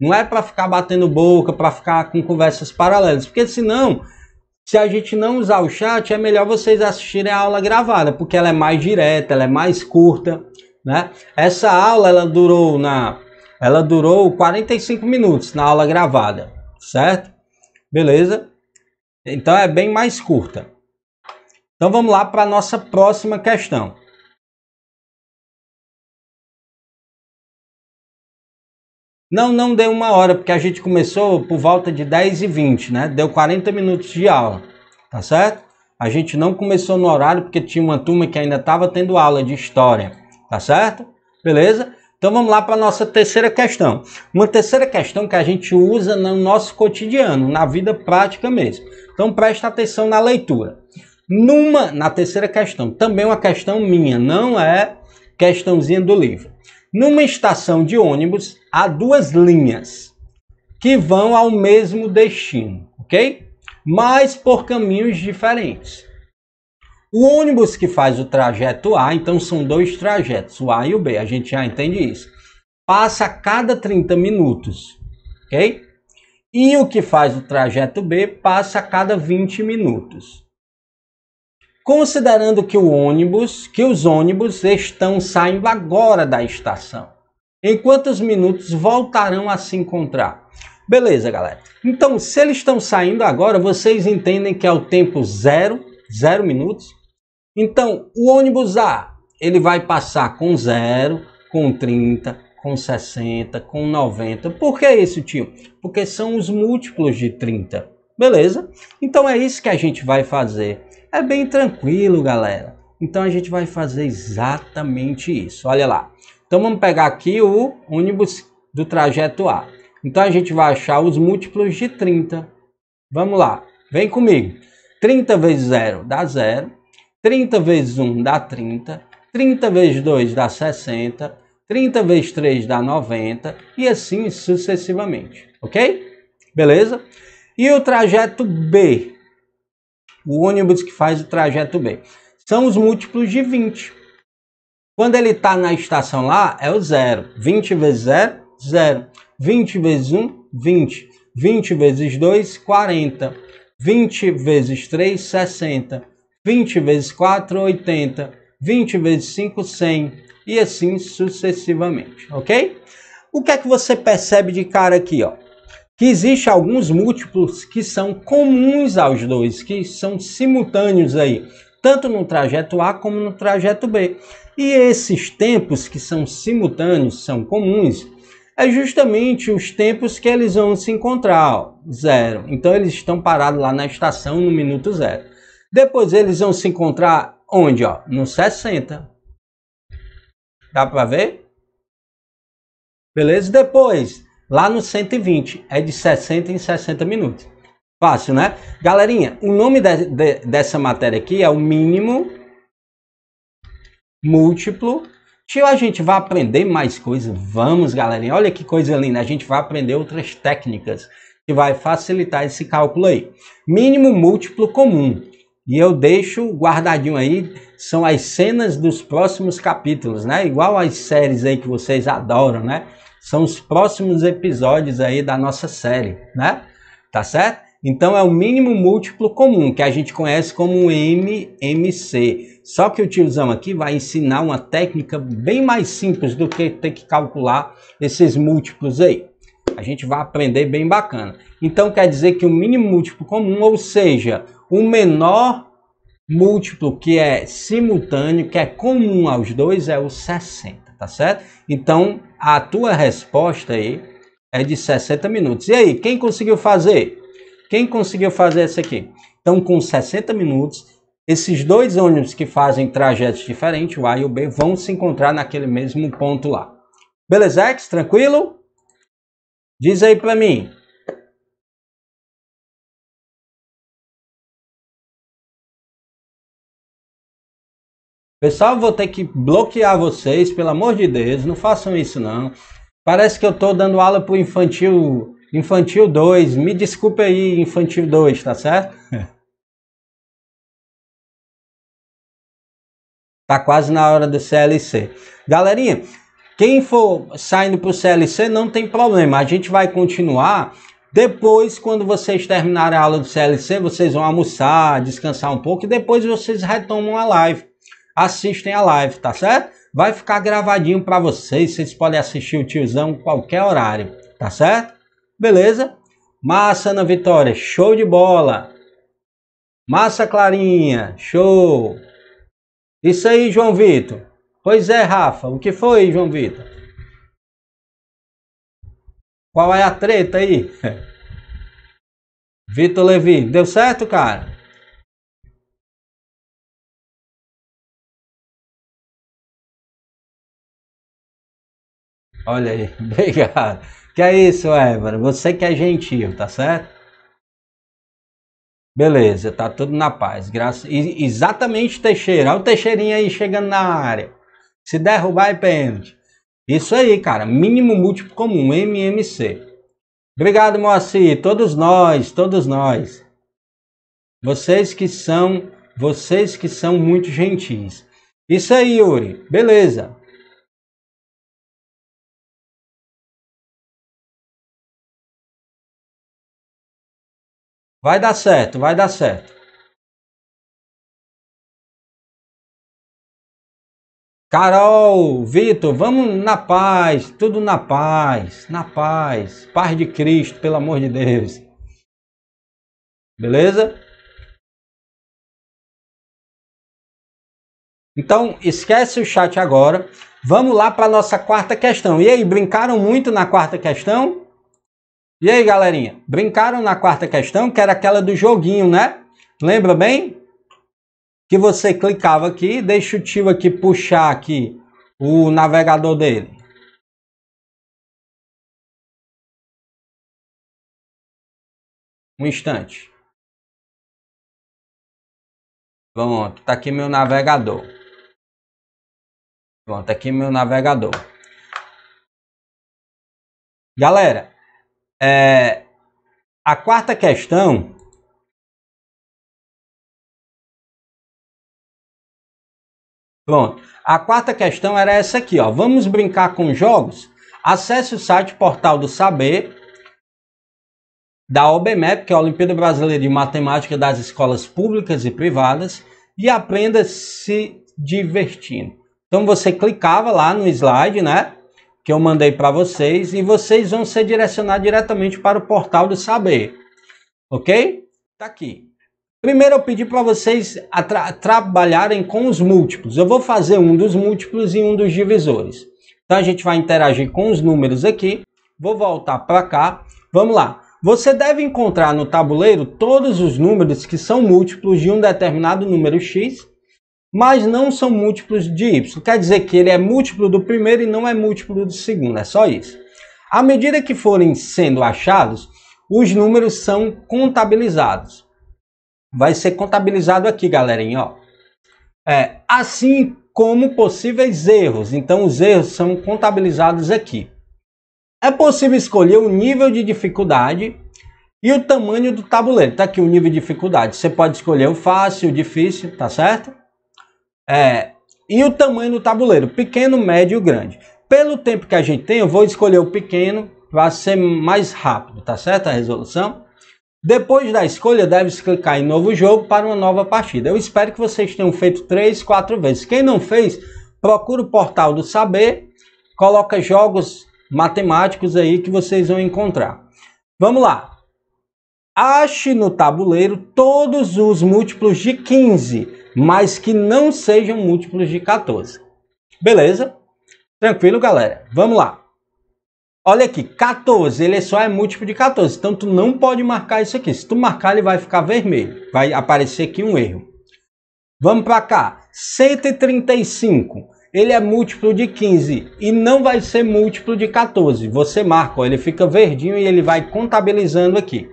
Não é para ficar batendo boca, para ficar com conversas paralelas, porque senão, se a gente não usar o chat, é melhor vocês assistirem a aula gravada, porque ela é mais direta, ela é mais curta, né? Essa aula ela durou na ela durou 45 minutos na aula gravada, certo? Beleza? Então é bem mais curta. Então vamos lá para a nossa próxima questão. Não, não deu uma hora, porque a gente começou por volta de 10 e 20, né? Deu 40 minutos de aula, tá certo? A gente não começou no horário porque tinha uma turma que ainda estava tendo aula de história, tá certo? Beleza? Então vamos lá para a nossa terceira questão. Uma terceira questão que a gente usa no nosso cotidiano, na vida prática mesmo. Então presta atenção na leitura. Numa, na terceira questão, também é uma questão minha, não é questãozinha do livro. Numa estação de ônibus, há duas linhas que vão ao mesmo destino, ok? Mas por caminhos diferentes. O ônibus que faz o trajeto A, então são dois trajetos, o A e o B, a gente já entende isso. Passa a cada 30 minutos, ok? E o que faz o trajeto B passa a cada 20 minutos considerando que o ônibus, que os ônibus estão saindo agora da estação. Em quantos minutos voltarão a se encontrar? Beleza, galera. Então, se eles estão saindo agora, vocês entendem que é o tempo zero, zero minutos. Então, o ônibus A, ele vai passar com zero, com 30, com 60, com 90. Por que esse tio? Porque são os múltiplos de 30. Beleza? Então é isso que a gente vai fazer é bem tranquilo, galera. Então a gente vai fazer exatamente isso. Olha lá. Então vamos pegar aqui o ônibus do trajeto A. Então a gente vai achar os múltiplos de 30. Vamos lá. Vem comigo. 30 vezes 0 dá 0. 30 vezes 1 dá 30. 30 vezes 2 dá 60. 30 vezes 3 dá 90. E assim sucessivamente. Ok? Beleza? E o trajeto B? o ônibus que faz o trajeto B. São os múltiplos de 20. Quando ele está na estação lá, é o zero. 20 vezes zero, zero. 20 vezes 1, 20. 20 vezes 2, 40. 20 vezes 3, 60. 20 vezes 4, 80. 20 vezes 5, 100. E assim sucessivamente, ok? O que é que você percebe de cara aqui, ó? que existe alguns múltiplos que são comuns aos dois, que são simultâneos aí, tanto no trajeto A como no trajeto B. E esses tempos que são simultâneos, são comuns, é justamente os tempos que eles vão se encontrar, ó, zero. Então eles estão parados lá na estação no minuto zero. Depois eles vão se encontrar onde? Ó? No 60. Dá para ver? Beleza? Depois lá no 120, é de 60 em 60 minutos. Fácil, né? Galerinha, o nome de, de, dessa matéria aqui é o mínimo múltiplo. Tio, a gente vai aprender mais coisas. Vamos, galerinha. Olha que coisa linda. A gente vai aprender outras técnicas que vai facilitar esse cálculo aí. Mínimo múltiplo comum. E eu deixo guardadinho aí, são as cenas dos próximos capítulos, né? Igual as séries aí que vocês adoram, né? São os próximos episódios aí da nossa série, né? Tá certo? Então é o mínimo múltiplo comum, que a gente conhece como MMC. Só que o tiozão aqui vai ensinar uma técnica bem mais simples do que ter que calcular esses múltiplos aí. A gente vai aprender bem bacana. Então quer dizer que o mínimo múltiplo comum, ou seja, o menor múltiplo que é simultâneo, que é comum aos dois, é o 60 tá certo? Então, a tua resposta aí é de 60 minutos. E aí, quem conseguiu fazer? Quem conseguiu fazer essa aqui? Então, com 60 minutos, esses dois ônibus que fazem trajetos diferentes, o A e o B, vão se encontrar naquele mesmo ponto lá. Beleza, X? Tranquilo? Diz aí para mim, Pessoal, vou ter que bloquear vocês, pelo amor de Deus, não façam isso não. Parece que eu estou dando aula pro infantil, infantil 2. Me desculpe aí, infantil 2, tá certo? É. [laughs] tá quase na hora do CLC. Galerinha, quem for saindo pro CLC não tem problema. A gente vai continuar depois, quando vocês terminarem a aula do CLC, vocês vão almoçar, descansar um pouco e depois vocês retomam a live assistem a live, tá certo? Vai ficar gravadinho para vocês, vocês podem assistir o tiozão qualquer horário, tá certo? Beleza? Massa Ana Vitória, show de bola! Massa Clarinha, show! Isso aí, João Vitor. Pois é, Rafa, o que foi, João Vitor? Qual é a treta aí? [laughs] Vitor Levi, deu certo, cara? Olha aí, [laughs] obrigado. Que é isso, Évora? Você que é gentil, tá certo? Beleza, tá tudo na paz. Graças... Exatamente, Teixeira. Olha o Teixeirinho aí chegando na área. Se derrubar é pênalti. Isso aí, cara. Mínimo múltiplo comum, MMC. Obrigado, Moacir. Todos nós, todos nós. Vocês que são, vocês que são muito gentis. Isso aí, Yuri. Beleza. Vai dar certo, vai dar certo. Carol, Vitor, vamos na paz, tudo na paz, na paz, paz de Cristo, pelo amor de Deus. Beleza? Então, esquece o chat agora. Vamos lá para a nossa quarta questão. E aí, brincaram muito na quarta questão? E aí, galerinha? Brincaram na quarta questão, que era aquela do joguinho, né? Lembra bem? Que você clicava aqui, deixa o tio aqui puxar aqui o navegador dele. Um instante. Pronto, tá aqui meu navegador. Pronto, aqui meu navegador. Galera, é, a quarta questão Pronto. A quarta questão era essa aqui, ó. Vamos brincar com jogos? Acesse o site Portal do Saber da OBMEP, que é a Olimpíada Brasileira de Matemática das Escolas Públicas e Privadas, e aprenda se divertindo. Então você clicava lá no slide, né? que eu mandei para vocês e vocês vão ser direcionados diretamente para o portal do saber. Ok? Tá aqui. Primeiro eu pedi para vocês tra trabalharem com os múltiplos. Eu vou fazer um dos múltiplos e um dos divisores. Então a gente vai interagir com os números aqui. Vou voltar para cá. Vamos lá. Você deve encontrar no tabuleiro todos os números que são múltiplos de um determinado número x mas não são múltiplos de y. Quer dizer que ele é múltiplo do primeiro e não é múltiplo do segundo, é só isso. À medida que forem sendo achados, os números são contabilizados. Vai ser contabilizado aqui, galerinha. Ó. É, assim como possíveis erros. Então, os erros são contabilizados aqui. É possível escolher o nível de dificuldade e o tamanho do tabuleiro. Está aqui o nível de dificuldade. Você pode escolher o fácil, o difícil, tá certo? É, e o tamanho do tabuleiro, pequeno, médio e grande. Pelo tempo que a gente tem, eu vou escolher o pequeno, vai ser mais rápido, tá certo a resolução? Depois da escolha, deve clicar em novo jogo para uma nova partida. Eu espero que vocês tenham feito 3, 4 vezes. Quem não fez, procura o portal do Saber, coloca jogos matemáticos aí que vocês vão encontrar. Vamos lá. Ache no tabuleiro todos os múltiplos de 15 mas que não sejam múltiplos de 14. Beleza? Tranquilo, galera? Vamos lá. Olha aqui, 14, ele só é múltiplo de 14, então tu não pode marcar isso aqui. Se tu marcar, ele vai ficar vermelho. Vai aparecer aqui um erro. Vamos para cá. 135, ele é múltiplo de 15 e não vai ser múltiplo de 14. Você marca, ó, ele fica verdinho e ele vai contabilizando aqui.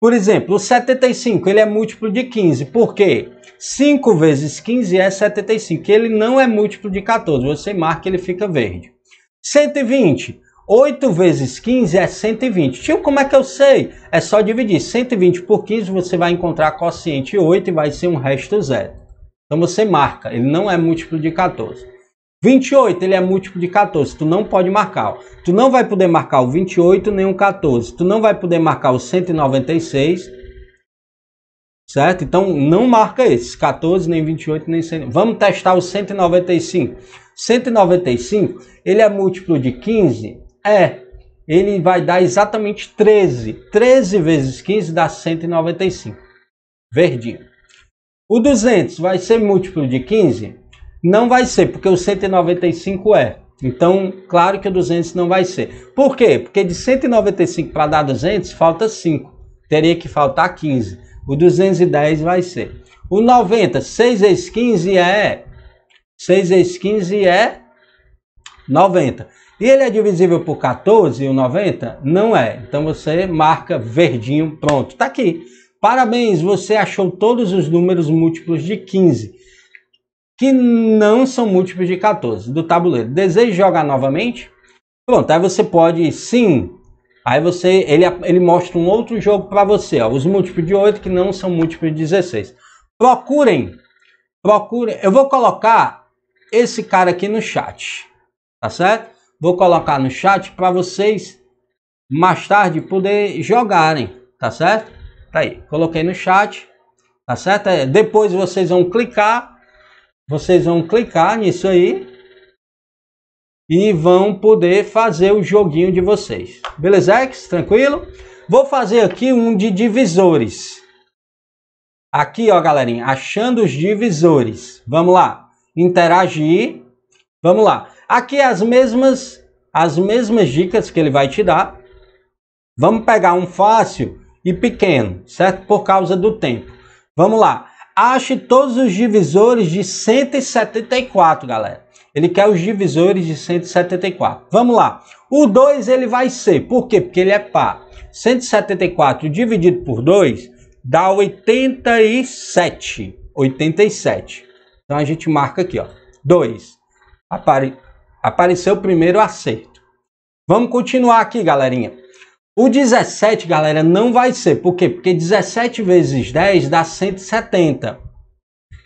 Por exemplo, o 75, ele é múltiplo de 15, quê? 5 vezes 15 é 75, ele não é múltiplo de 14, você marca ele fica verde. 120, 8 vezes 15 é 120. Tio, como é que eu sei? É só dividir 120 por 15, você vai encontrar quociente 8 e vai ser um resto zero. Então você marca, ele não é múltiplo de 14. 28, ele é múltiplo de 14, tu não pode marcar. Tu não vai poder marcar o 28 nem o 14. Tu não vai poder marcar o 196 certo? Então não marca esses, 14, nem 28, nem 100. Vamos testar o 195. 195, ele é múltiplo de 15? É. Ele vai dar exatamente 13. 13 vezes 15 dá 195. Verdinho. O 200 vai ser múltiplo de 15? Não vai ser, porque o 195 é. Então, claro que o 200 não vai ser. Por quê? Porque de 195 para dar 200, falta 5. Teria que faltar 15. O 210 vai ser. O 90, 6 vezes 15 é 6 vezes 15 é 90. E ele é divisível por 14 o 90? Não é. Então você marca verdinho, pronto. Tá aqui. Parabéns, você achou todos os números múltiplos de 15, que não são múltiplos de 14, do tabuleiro. Deseja jogar novamente? Pronto, aí você pode sim Aí você, ele, ele mostra um outro jogo para você, ó, os múltiplos de 8 que não são múltiplos de 16. Procurem, procurem. Eu vou colocar esse cara aqui no chat, tá certo? Vou colocar no chat para vocês mais tarde poder jogarem, tá certo? Tá aí, coloquei no chat, tá certo? É, depois vocês vão clicar, vocês vão clicar nisso aí, e vão poder fazer o joguinho de vocês. Beleza, X Tranquilo? Vou fazer aqui um de divisores. Aqui, ó, galerinha, achando os divisores. Vamos lá. Interagir. Vamos lá. Aqui as mesmas as mesmas dicas que ele vai te dar. Vamos pegar um fácil e pequeno, certo? Por causa do tempo. Vamos lá. Ache todos os divisores de 174, galera. Ele quer os divisores de 174. Vamos lá. O 2 ele vai ser, por quê? Porque ele é par. 174 dividido por 2 dá 87. 87. Então a gente marca aqui, ó. 2. Apare... Apareceu o primeiro acerto. Vamos continuar aqui, galerinha. O 17, galera, não vai ser. Por quê? Porque 17 vezes 10 dá 170.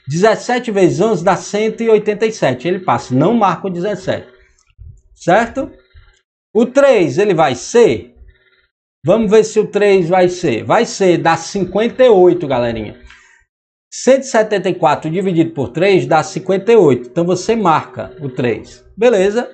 17 vezes 11 dá 187. Ele passa, não marca o 17. Certo? O 3, ele vai ser? Vamos ver se o 3 vai ser. Vai ser, dá 58, galerinha. 174 dividido por 3 dá 58. Então você marca o 3. Beleza?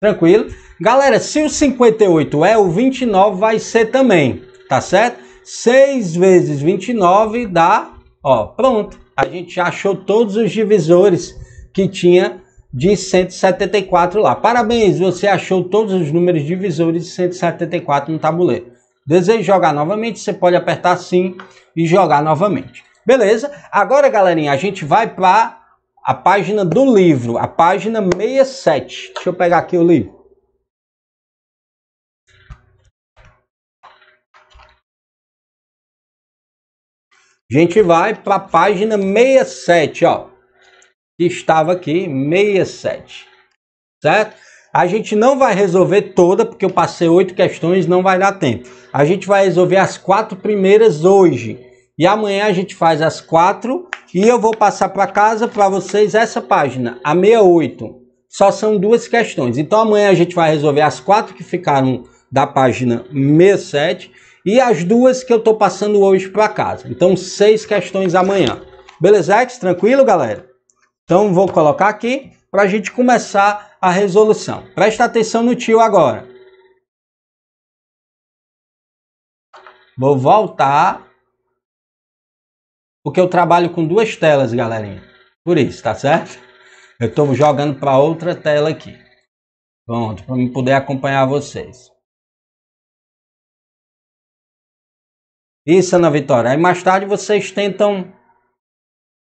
Tranquilo? Galera, se o 58 é, o 29 vai ser também, tá certo? 6 vezes 29 dá, ó, pronto. A gente achou todos os divisores que tinha de 174 lá. Parabéns, você achou todos os números divisores de 174 no tabuleiro. Deseja jogar novamente, você pode apertar sim e jogar novamente. Beleza? Agora, galerinha, a gente vai para a página do livro, a página 67. Deixa eu pegar aqui o livro. A gente vai para a página 67, ó. Que estava aqui, 67. Certo? A gente não vai resolver toda, porque eu passei oito questões, não vai dar tempo. A gente vai resolver as quatro primeiras hoje. E amanhã a gente faz as quatro. E eu vou passar para casa para vocês essa página, a 68. Só são duas questões. Então amanhã a gente vai resolver as quatro que ficaram da página 67 e as duas que eu estou passando hoje para casa. Então, seis questões amanhã. Beleza, Tranquilo, galera? Então, vou colocar aqui para a gente começar a resolução. Presta atenção no tio agora. Vou voltar, porque eu trabalho com duas telas, galerinha. Por isso, tá certo? Eu estou jogando para outra tela aqui. Pronto, para eu poder acompanhar vocês. Isso, Ana é Vitória. Aí mais tarde vocês tentam.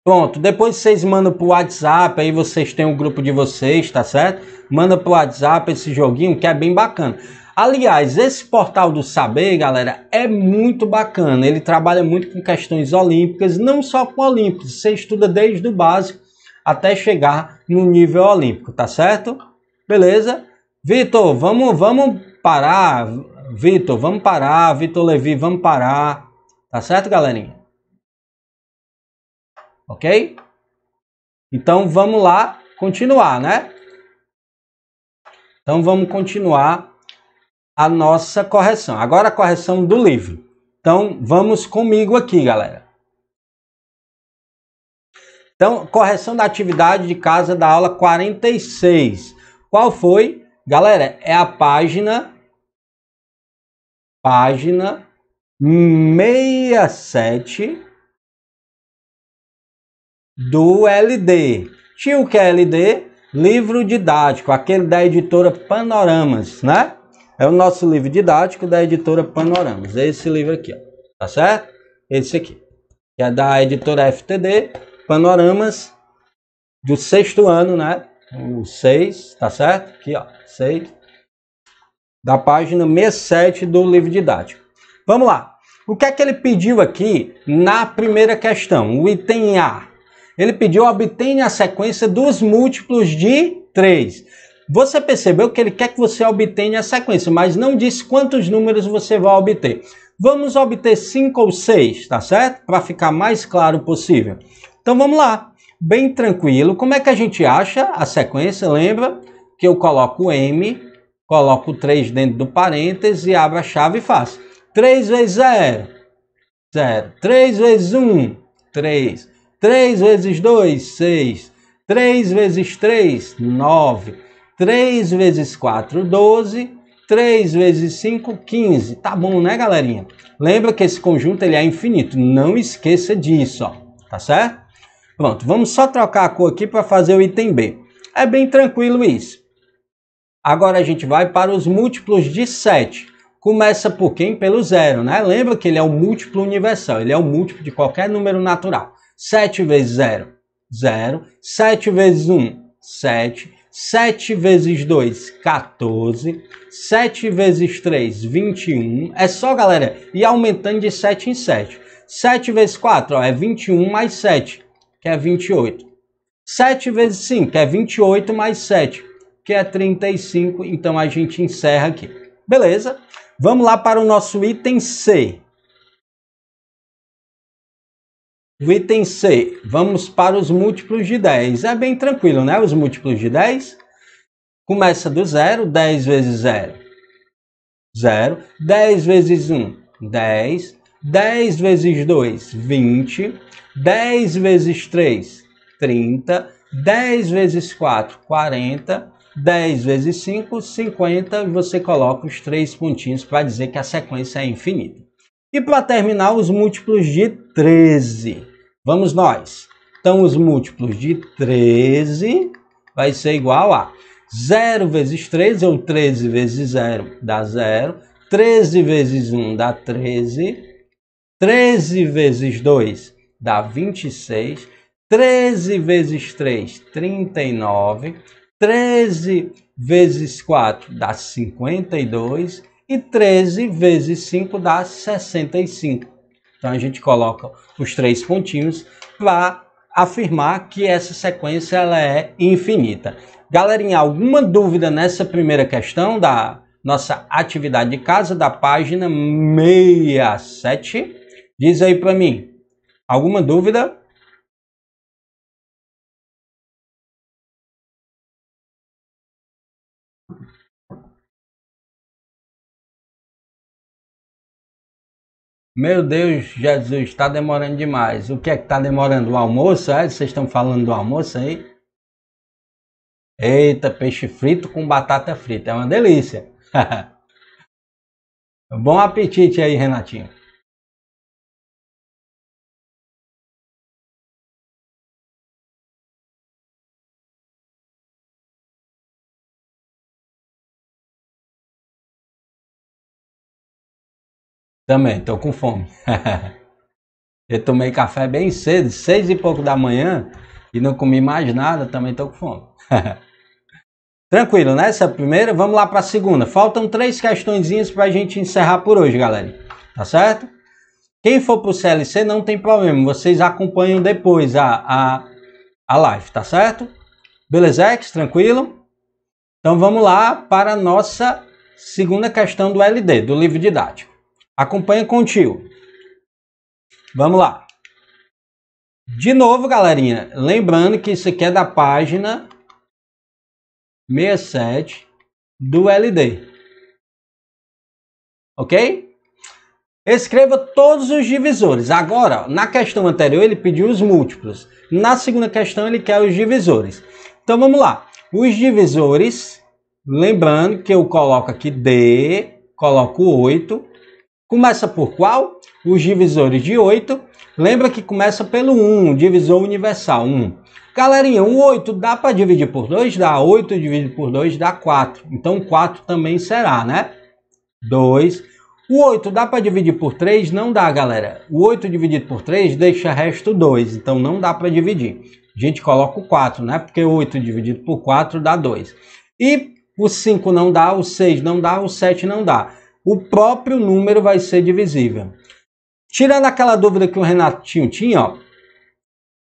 Pronto, depois vocês mandam pro WhatsApp, aí vocês têm o um grupo de vocês, tá certo? Manda pro WhatsApp esse joguinho que é bem bacana. Aliás, esse portal do saber, galera, é muito bacana. Ele trabalha muito com questões olímpicas, não só com olímpicos. Você estuda desde o básico até chegar no nível olímpico, tá certo? Beleza? Vitor, vamos, vamos parar. Vitor, vamos parar. Vitor Levi, vamos parar. Tá certo, galerinha? Ok? Então vamos lá continuar, né? Então vamos continuar a nossa correção. Agora a correção do livro. Então vamos comigo aqui, galera. Então, correção da atividade de casa da aula 46. Qual foi? Galera, é a página página 67 do LD. Tio que é LD? Livro didático, aquele da editora Panoramas, né? É o nosso livro didático da editora Panoramas. É esse livro aqui, ó. Tá certo? Esse aqui. Que é da editora FTD, Panoramas, do sexto ano, né? O 6, tá certo? Aqui, ó. 6. Da página 67 do livro didático. Vamos lá. O que é que ele pediu aqui na primeira questão, o item A? Ele pediu obtenha a sequência dos múltiplos de 3. Você percebeu que ele quer que você obtenha a sequência, mas não disse quantos números você vai obter. Vamos obter 5 ou 6, tá certo? Para ficar mais claro possível. Então vamos lá, bem tranquilo. Como é que a gente acha a sequência? Lembra que eu coloco M, coloco 3 dentro do parênteses, abro a chave e faço. 3 vezes 0, 0. 3 vezes 1, 3. 3 vezes 2, 6. 3 vezes 3, 9. 3 vezes 4, 12. 3 vezes 5, 15. Tá bom, né, galerinha? Lembra que esse conjunto ele é infinito. Não esqueça disso, ó. Tá certo? Pronto, vamos só trocar a cor aqui para fazer o item B. É bem tranquilo isso. Agora a gente vai para os múltiplos de 7 começa por quem? Pelo zero, né? Lembra que ele é o um múltiplo universal, ele é o um múltiplo de qualquer número natural. 7 vezes 0, 0. 7 vezes 1, 7. 7 vezes 2, 14. 7 vezes 3, 21. É só, galera, ir aumentando de 7 em 7. 7 vezes 4 ó, é 21 mais 7, que é 28. 7 vezes 5 é 28 mais 7, que é 35. É então a gente encerra aqui. Beleza? Vamos lá para o nosso item C. O item C, vamos para os múltiplos de 10. É bem tranquilo, né? Os múltiplos de 10. Começa do zero, 10 vezes 0, 0. 10 vezes 1, 10. 10 vezes 2, 20. 10 vezes 3, 30. 10 vezes 4, 40. 10 vezes 5, 50, e você coloca os três pontinhos para dizer que a sequência é infinita. E para terminar, os múltiplos de 13. Vamos nós. Então, os múltiplos de 13 vai ser igual a 0 vezes 13, ou 13 vezes 0 dá 0. 13 vezes 1 dá 13. 13 vezes 2 dá 26. 13 vezes 3, 39. 13 vezes 4 dá 52 e 13 vezes 5 dá 65. Então a gente coloca os três pontinhos para afirmar que essa sequência ela é infinita. Galerinha, alguma dúvida nessa primeira questão da nossa atividade de casa da página 67? Diz aí para mim. Alguma dúvida? Meu Deus, Jesus, está demorando demais. O que é que está demorando? O almoço? É? Vocês estão falando do almoço aí? Eita, peixe frito com batata frita. É uma delícia. [laughs] Bom apetite aí, Renatinho. Também, tô com fome. [laughs] Eu tomei café bem cedo, seis e pouco da manhã, e não comi mais nada, também tô com fome. [laughs] Tranquilo, né? Essa é primeira, vamos lá para a segunda. Faltam três questõezinhas para a gente encerrar por hoje, galera. Tá certo? Quem for para o CLC não tem problema, vocês acompanham depois a, a, a live, tá certo? Beleza, Tranquilo? Então vamos lá para a nossa segunda questão do LD, do livro didático. Acompanha contigo. Vamos lá. De novo, galerinha, lembrando que isso aqui é da página 67 do LD. Ok? Escreva todos os divisores. Agora, na questão anterior, ele pediu os múltiplos. Na segunda questão, ele quer os divisores. Então, vamos lá. Os divisores, lembrando que eu coloco aqui D, coloco 8, Começa por qual? Os divisores de 8. Lembra que começa pelo 1, divisor universal 1. Galerinha, o 8 dá para dividir por 2? Dá. 8 dividido por 2 dá 4. Então 4 também será, né? 2. O 8 dá para dividir por 3? Não dá, galera. O 8 dividido por 3 deixa resto 2. Então não dá para dividir. A gente coloca o 4, né? Porque 8 dividido por 4 dá 2. E o 5 não dá, o 6 não dá, o 7 não dá o próprio número vai ser divisível. Tirando aquela dúvida que o Renatinho tinha, ó,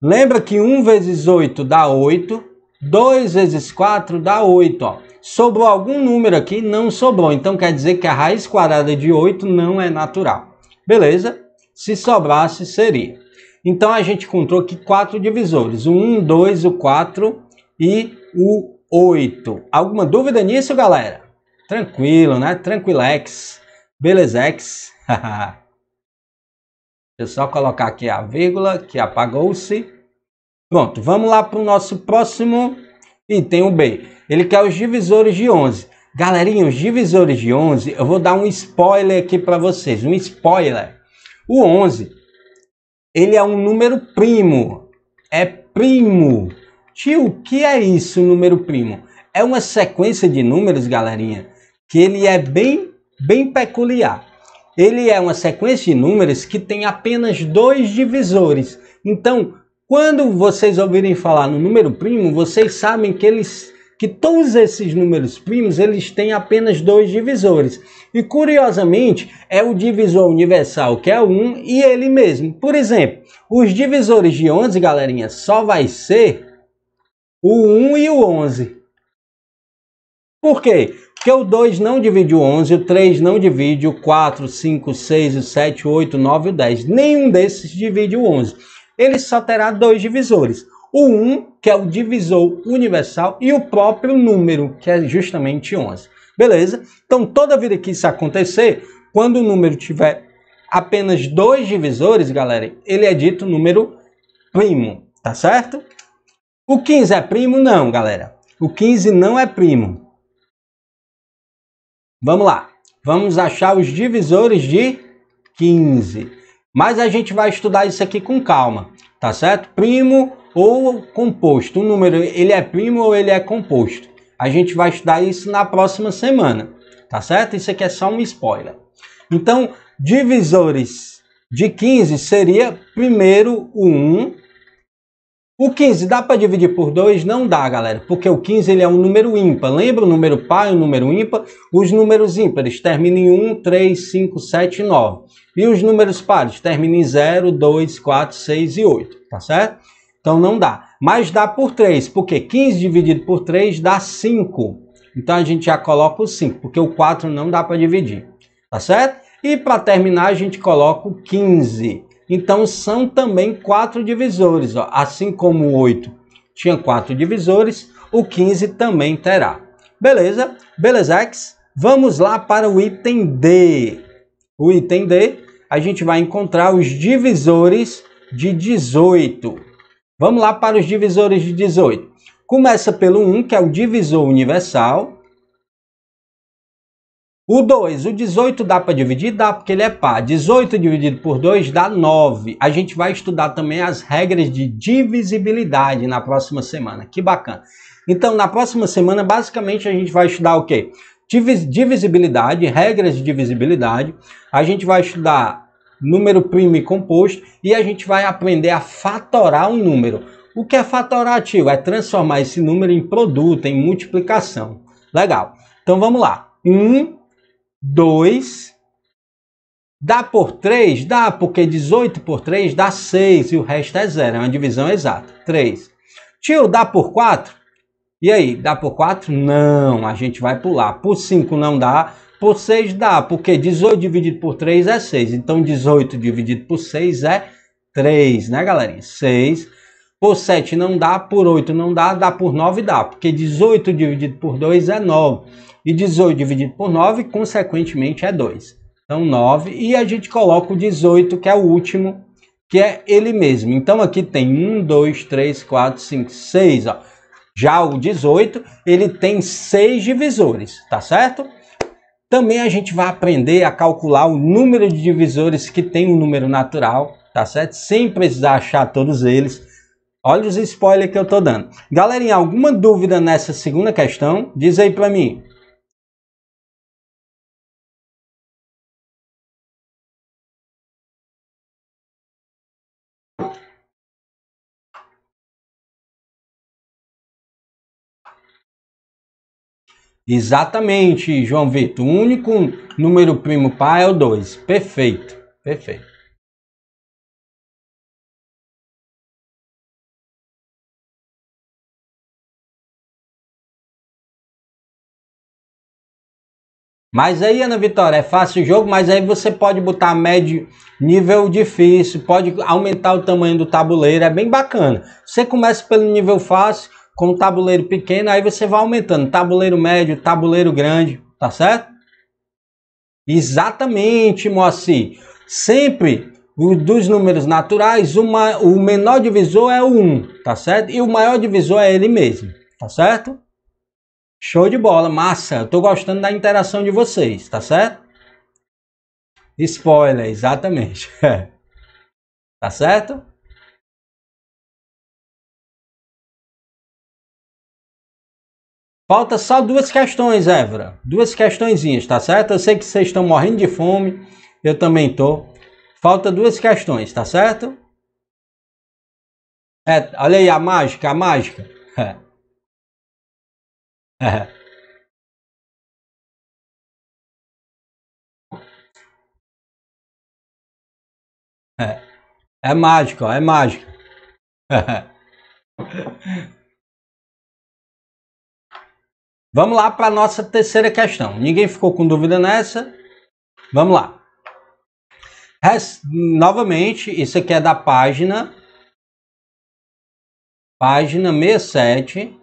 lembra que 1 vezes 8 dá 8, 2 vezes 4 dá 8. Ó. Sobrou algum número aqui? Não sobrou. Então quer dizer que a raiz quadrada de 8 não é natural. Beleza? Se sobrasse, seria. Então a gente encontrou aqui quatro divisores: o 1, 2, o 4 e o 8. Alguma dúvida nisso, galera? Tranquilo, né? Tranquilex. Belezex. [laughs] Deixa eu só colocar aqui a vírgula que apagou-se. Pronto, vamos lá para o nosso próximo item, o B. Ele quer os divisores de 11. Galerinha, os divisores de 11, eu vou dar um spoiler aqui para vocês. Um spoiler. O 11, ele é um número primo. É primo. Tio, o que é isso, número primo? É uma sequência de números, galerinha, que ele é bem, bem peculiar. Ele é uma sequência de números que tem apenas dois divisores. Então, quando vocês ouvirem falar no número primo, vocês sabem que eles que todos esses números primos eles têm apenas dois divisores. E curiosamente, é o divisor universal que é o 1 e ele mesmo. Por exemplo, os divisores de 11, galerinha, só vai ser o 1 e o 11. Por quê? Porque o 2 não divide o 11, o 3 não divide o 4, 5, 6, 7, 8, 9 e 10. Nenhum desses divide o 11. Ele só terá dois divisores. O 1, que é o divisor universal, e o próprio número, que é justamente 11. Beleza? Então, toda vida que isso acontecer, quando o número tiver apenas dois divisores, galera, ele é dito número primo, tá certo? O 15 é primo? Não, galera. O 15 não é primo. Vamos lá. Vamos achar os divisores de 15. Mas a gente vai estudar isso aqui com calma, tá certo? Primo ou composto. O número, ele é primo ou ele é composto. A gente vai estudar isso na próxima semana, tá certo? Isso aqui é só um spoiler. Então, divisores de 15 seria primeiro o 1, o 15 dá para dividir por 2? Não dá, galera, porque o 15 ele é um número ímpar. Lembra o número par e o número ímpar? Os números ímpares terminam em 1, 3, 5, 7 e 9. E os números pares terminam em 0, 2, 4, 6 e 8, tá certo? Então não dá. Mas dá por 3, porque 15 dividido por 3 dá 5. Então a gente já coloca o 5, porque o 4 não dá para dividir, tá certo? E para terminar a gente coloca o 15. Então são também quatro divisores, ó. assim como o 8 tinha quatro divisores, o 15 também terá. Beleza? X? Vamos lá para o item D. O item D, a gente vai encontrar os divisores de 18. Vamos lá para os divisores de 18. Começa pelo 1, que é o divisor universal. O 2, o 18 dá para dividir? Dá, porque ele é par. 18 dividido por 2 dá 9. A gente vai estudar também as regras de divisibilidade na próxima semana. Que bacana. Então, na próxima semana, basicamente, a gente vai estudar o quê? Divis divisibilidade, regras de divisibilidade. A gente vai estudar número primo e composto e a gente vai aprender a fatorar um número. O que é fatorativo? É transformar esse número em produto, em multiplicação. Legal. Então, vamos lá. 1... Um, 2. Dá por 3? Dá, porque 18 por 3 dá 6 e o resto é zero. É uma divisão exata. 3. Tio, dá por 4? E aí, dá por 4? Não, a gente vai pular. Por 5 não dá, por 6 dá, porque 18 dividido por 3 é 6. Então 18 dividido por 6 é 3, né, galerinha? 6 por 7 não dá, por 8 não dá, dá por 9 dá, porque 18 dividido por 2 é 9. E 18 dividido por 9, consequentemente, é 2. Então, 9. E a gente coloca o 18, que é o último, que é ele mesmo. Então, aqui tem 1, 2, 3, 4, 5, 6. Ó. Já o 18, ele tem 6 divisores, tá certo? Também a gente vai aprender a calcular o número de divisores que tem um número natural, tá certo? Sem precisar achar todos eles. Olha os spoilers que eu tô dando. Galerinha, alguma dúvida nessa segunda questão? Diz aí para mim. Exatamente, João Vitor. O único número primo par é o 2. Perfeito, perfeito. Mas aí, Ana Vitória, é fácil o jogo, mas aí você pode botar médio nível difícil, pode aumentar o tamanho do tabuleiro, é bem bacana. Você começa pelo nível fácil, com o tabuleiro pequeno, aí você vai aumentando, tabuleiro médio, tabuleiro grande, tá certo? Exatamente, Moacir. Sempre dos números naturais, uma, o menor divisor é o 1, tá certo? E o maior divisor é ele mesmo, tá certo? Show de bola, massa. Eu tô gostando da interação de vocês, tá certo? Spoiler, exatamente. [laughs] tá certo? Falta só duas questões, Évora. Duas questõezinhas, tá certo? Eu sei que vocês estão morrendo de fome, eu também tô. Falta duas questões, tá certo? É, olha aí a mágica, a mágica. [laughs] É. [laughs] É. é mágico, é mágico. [laughs] Vamos lá para a nossa terceira questão. Ninguém ficou com dúvida nessa? Vamos lá. Res... Novamente, isso aqui é da página. Página 67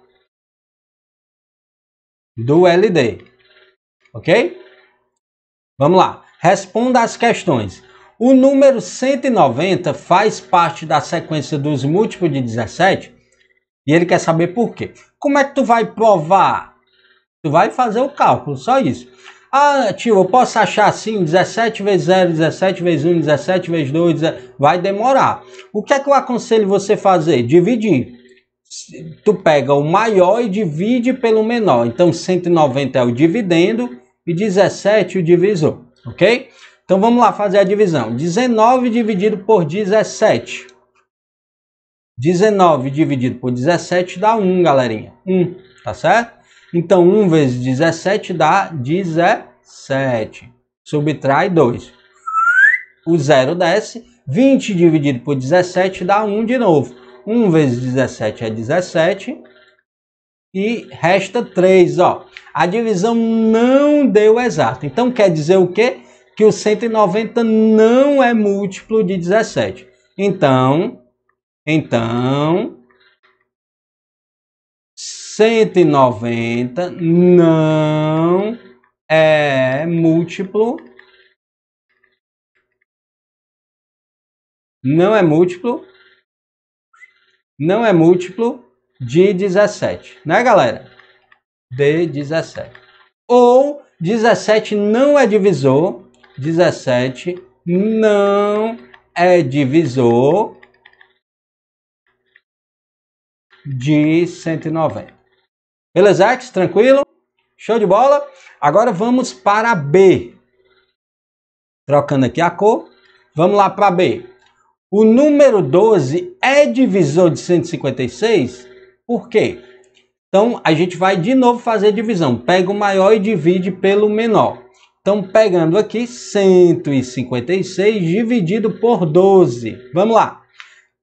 do LD. Ok? Vamos lá. Responda as questões. O número 190 faz parte da sequência dos múltiplos de 17 e ele quer saber por quê. Como é que tu vai provar? Tu vai fazer o cálculo, só isso. Ah, tio, eu posso achar assim 17 vezes 0, 17 vezes 1, 17 vezes 2, vai demorar. O que é que eu aconselho você fazer? Dividir tu pega o maior e divide pelo menor. Então, 190 é o dividendo e 17 o divisor, ok? Então, vamos lá fazer a divisão. 19 dividido por 17. 19 dividido por 17 dá 1, galerinha. 1, tá certo? Então, 1 vezes 17 dá 17. Subtrai 2. O zero desce. 20 dividido por 17 dá 1 de novo. 1 vezes 17 é 17. E resta 3, ó. A divisão não deu exato. Então quer dizer o quê? Que o 190 não é múltiplo de 17. Então, então 190 não é múltiplo não é múltiplo não é múltiplo de 17, né, galera? De 17. Ou 17 não é divisor, 17 não é divisor de 190. Beleza, X? Tranquilo? Show de bola? Agora vamos para B. Trocando aqui a cor. Vamos lá para B. O número 12 é divisor de 156? Por quê? Então, a gente vai de novo fazer a divisão. Pega o maior e divide pelo menor. Então, pegando aqui, 156 dividido por 12. Vamos lá.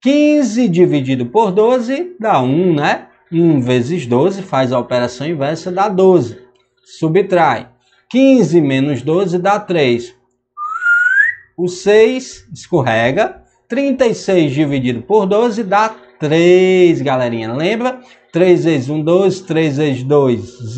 15 dividido por 12 dá 1, né? 1 vezes 12 faz a operação inversa, dá 12. Subtrai. 15 menos 12 dá 3. O 6 escorrega, 36 dividido por 12 dá 3, galerinha. Lembra? 3 vezes 1, 12. 3 vezes 2,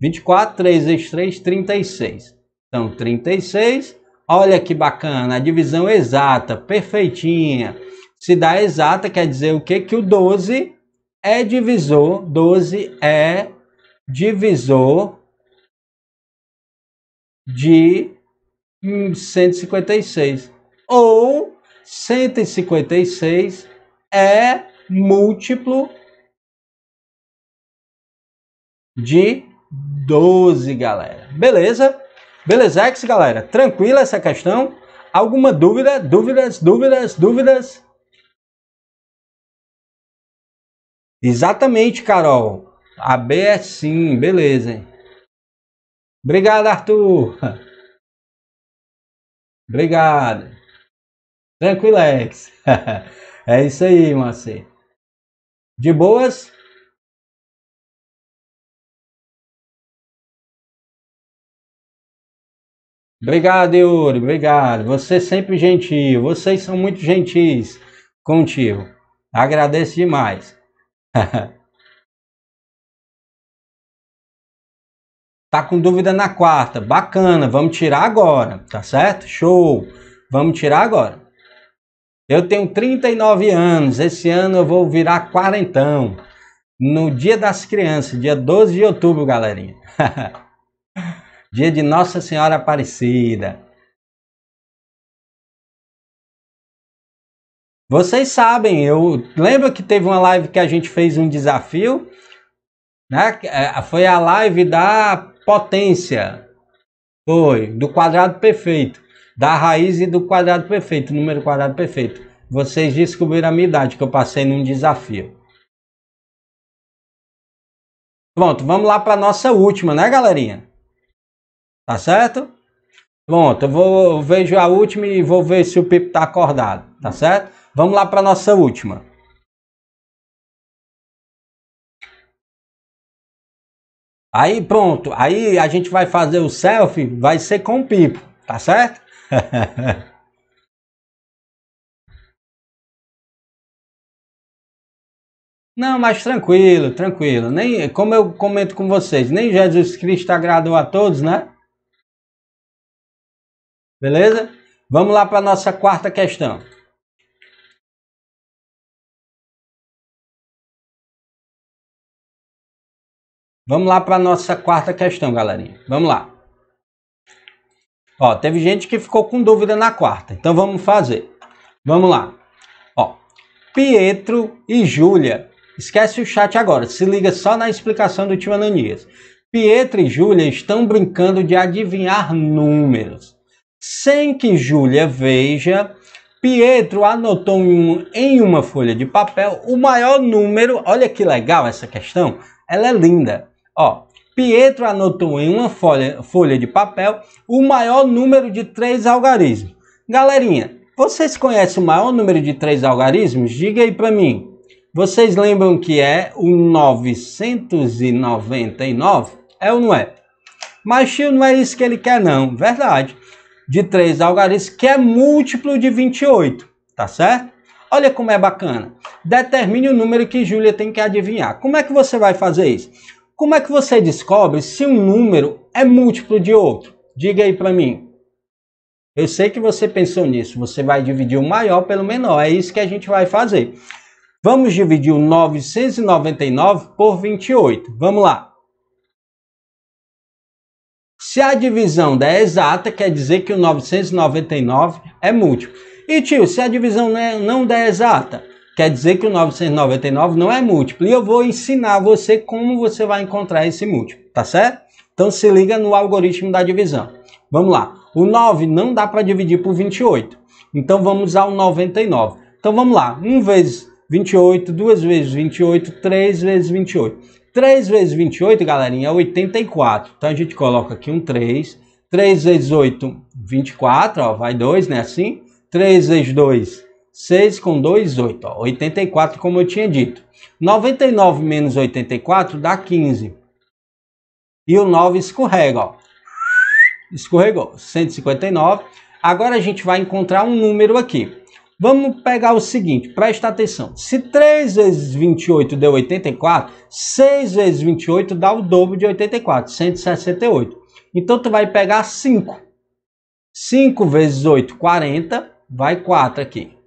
24. 3 vezes 3, 36. Então, 36. Olha que bacana, a divisão exata, perfeitinha. Se dá exata, quer dizer o quê? Que o 12 é divisor, 12 é divisor de 156. Ou 156 é múltiplo de 12, galera. Beleza? beleza, Belezex, galera? Tranquila essa questão? Alguma dúvida? Dúvidas, dúvidas, dúvidas? Exatamente, Carol. A B é sim, beleza. Hein? Obrigado, Arthur. [laughs] Obrigado. Tranquilex. [laughs] é isso aí, Macê. De boas? Obrigado, Yuri. Obrigado. Você é sempre gentil. Vocês são muito gentis contigo. Agradeço demais. [laughs] tá com dúvida na quarta? Bacana. Vamos tirar agora, tá certo? Show. Vamos tirar agora. Eu tenho 39 anos, esse ano eu vou virar quarentão. No dia das crianças, dia 12 de outubro, galerinha. [laughs] dia de Nossa Senhora Aparecida. Vocês sabem, eu lembro que teve uma live que a gente fez um desafio, né? É, foi a live da potência. Foi, do quadrado perfeito da raiz e do quadrado perfeito, número quadrado perfeito. Vocês descobriram a minha idade, que eu passei num desafio. Pronto, vamos lá para a nossa última, né, galerinha? Tá certo? Pronto, eu, vou, eu vejo a última e vou ver se o Pipo tá acordado, tá certo? Vamos lá para a nossa última. Aí pronto, aí a gente vai fazer o selfie, vai ser com o Pipo, tá certo? [laughs] Não, mas tranquilo, tranquilo. Nem, como eu comento com vocês, nem Jesus Cristo agradou a todos, né? Beleza? Vamos lá para a nossa quarta questão. Vamos lá para a nossa quarta questão, galerinha. Vamos lá. Ó, teve gente que ficou com dúvida na quarta. Então vamos fazer. Vamos lá. Ó, Pietro e Júlia. Esquece o chat agora, se liga só na explicação do tio Ananias. Pietro e Júlia estão brincando de adivinhar números. Sem que Júlia veja, Pietro anotou em uma folha de papel o maior número. Olha que legal essa questão. Ela é linda. Ó, Pietro anotou em uma folha, folha de papel o maior número de três algarismos. Galerinha, vocês conhecem o maior número de três algarismos? Diga aí para mim. Vocês lembram que é o 999? É ou não é? Mas tio, não é isso que ele quer não, verdade. De três algarismos, que é múltiplo de 28, tá certo? Olha como é bacana. Determine o número que Júlia tem que adivinhar. Como é que você vai fazer isso? Como é que você descobre se um número é múltiplo de outro? Diga aí para mim. Eu sei que você pensou nisso. Você vai dividir o maior pelo menor. É isso que a gente vai fazer. Vamos dividir o 999 por 28. Vamos lá. Se a divisão der exata, quer dizer que o 999 é múltiplo. E tio, se a divisão não é, der exata? Quer dizer que o 999 não é múltiplo. E eu vou ensinar você como você vai encontrar esse múltiplo, tá certo? Então se liga no algoritmo da divisão. Vamos lá. O 9 não dá para dividir por 28. Então vamos ao 99. Então vamos lá. 1 vezes 28, 2 vezes 28, 3 vezes 28. 3 vezes 28, galerinha, é 84. Então a gente coloca aqui um 3. 3 vezes 8, 24, ó, vai 2, né? Assim. 3 vezes 2, 6 com 2, 8. Ó. 84, como eu tinha dito. 99 menos 84 dá 15. E o 9 escorrega. Ó. Escorregou. 159. Agora a gente vai encontrar um número aqui. Vamos pegar o seguinte, presta atenção. Se 3 vezes 28 deu 84, 6 vezes 28 dá o dobro de 84, 168. Então tu vai pegar 5. 5 vezes 8, 40, vai 4 aqui.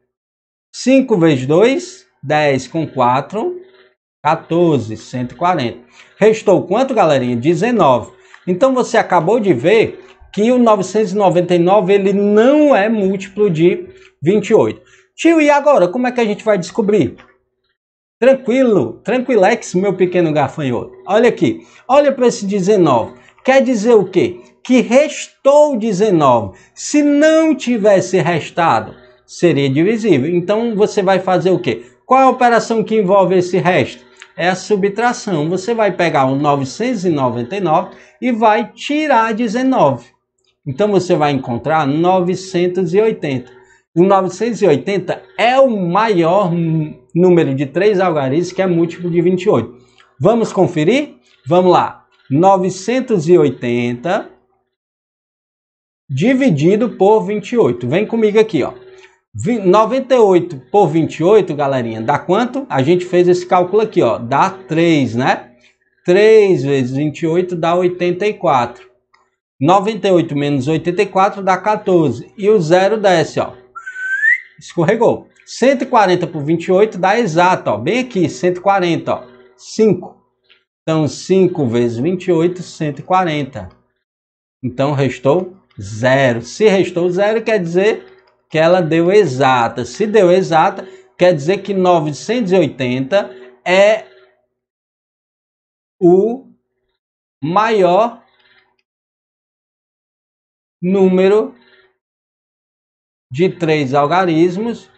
5 vezes 2, 10 com 4, 14, 140. Restou quanto, galerinha? 19. Então você acabou de ver que o 999 ele não é múltiplo de 28. Tio, e agora? Como é que a gente vai descobrir? Tranquilo, tranquilex, meu pequeno gafanhoto. Olha aqui, olha para esse 19. Quer dizer o quê? Que restou 19. Se não tivesse restado seria divisível. Então você vai fazer o quê? Qual é a operação que envolve esse resto? É a subtração. Você vai pegar o 999 e vai tirar 19. Então você vai encontrar 980. O 980 é o maior número de três algarismos que é múltiplo de 28. Vamos conferir? Vamos lá. 980 dividido por 28. Vem comigo aqui, ó. 98 por 28, galerinha, dá quanto? A gente fez esse cálculo aqui, ó. Dá 3, né? 3 vezes 28 dá 84. 98 menos 84 dá 14. E o zero desce, ó. Escorregou. 140 por 28 dá exato, ó. Bem aqui, 140, ó. 5. Então, 5 vezes 28, 140. Então, restou zero. Se restou zero, quer dizer que ela deu exata. Se deu exata, quer dizer que 980 é o maior número de três algarismos,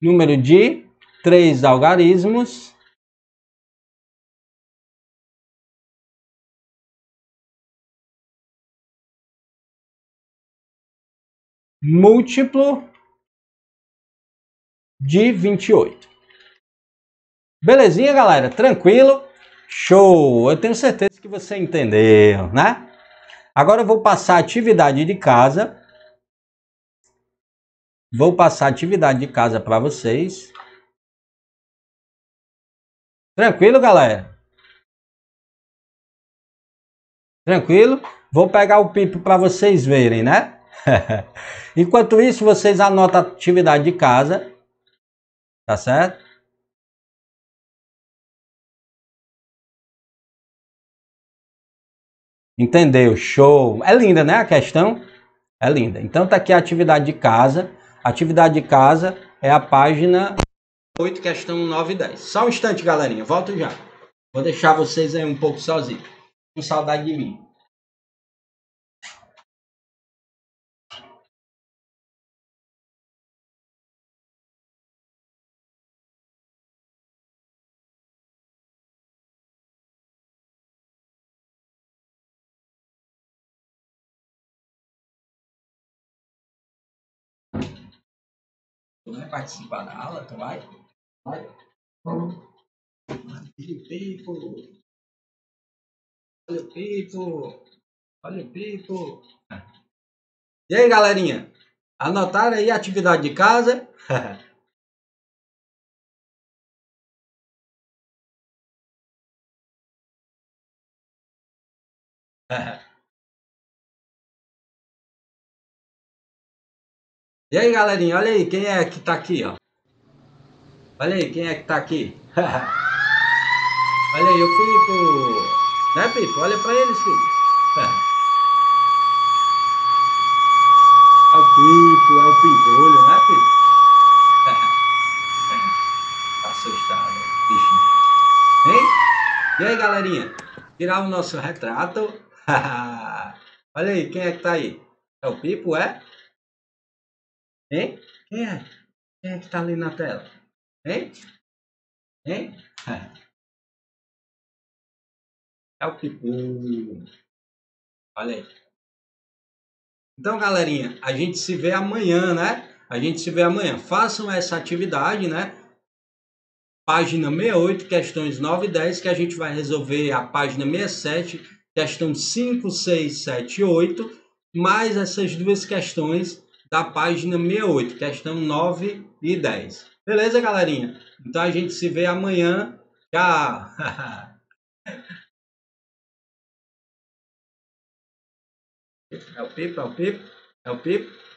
número de três algarismos múltiplo de 28. Belezinha, galera? Tranquilo? Show! Eu tenho certeza que você entendeu, né? Agora eu vou passar a atividade de casa. Vou passar a atividade de casa para vocês. Tranquilo, galera? Tranquilo? Vou pegar o pipo para vocês verem, né? [laughs] Enquanto isso, vocês anotam a atividade de casa, tá certo? Entendeu? Show! É linda, né? A questão é linda. Então tá aqui a atividade de casa. atividade de casa é a página 8, questão 9 e 10. Só um instante, galerinha. Volto já. Vou deixar vocês aí um pouco sozinhos. Com saudade de mim. Tu não vai é participar da aula? Tu vai? Vai? Olha o peito! Olha o peito! Olha o peito! E aí, galerinha? Anotaram aí a atividade de casa? [laughs] E aí, galerinha, olha aí quem é que tá aqui, ó. Olha aí quem é que tá aqui. [laughs] olha aí o Pipo. Né, Pipo? Olha pra eles, Pipo. [laughs] é o Pipo, é o Pipolho, né, Pipo? [laughs] Tá assustado, bicho. Hein? E aí, galerinha? Tirar o nosso retrato. olha aí, quem é que tá aí? É o Pipo, é? Hein? Quem é? Quem é que tá ali na tela? Hein? Hein? É. é o Pipu. Olha aí. Então, galerinha, a gente se vê amanhã, né? A gente se vê amanhã. Façam essa atividade, né? Página 68, questões 9 e 10, que a gente vai resolver a página 67, questão 5, 6, 7 e 8, mais essas duas questões da página 68, questão 9 e 10. Beleza, galerinha? Então a gente se vê amanhã. Tchau! [laughs] É o Pipo, é o Pipo, é o Pipo.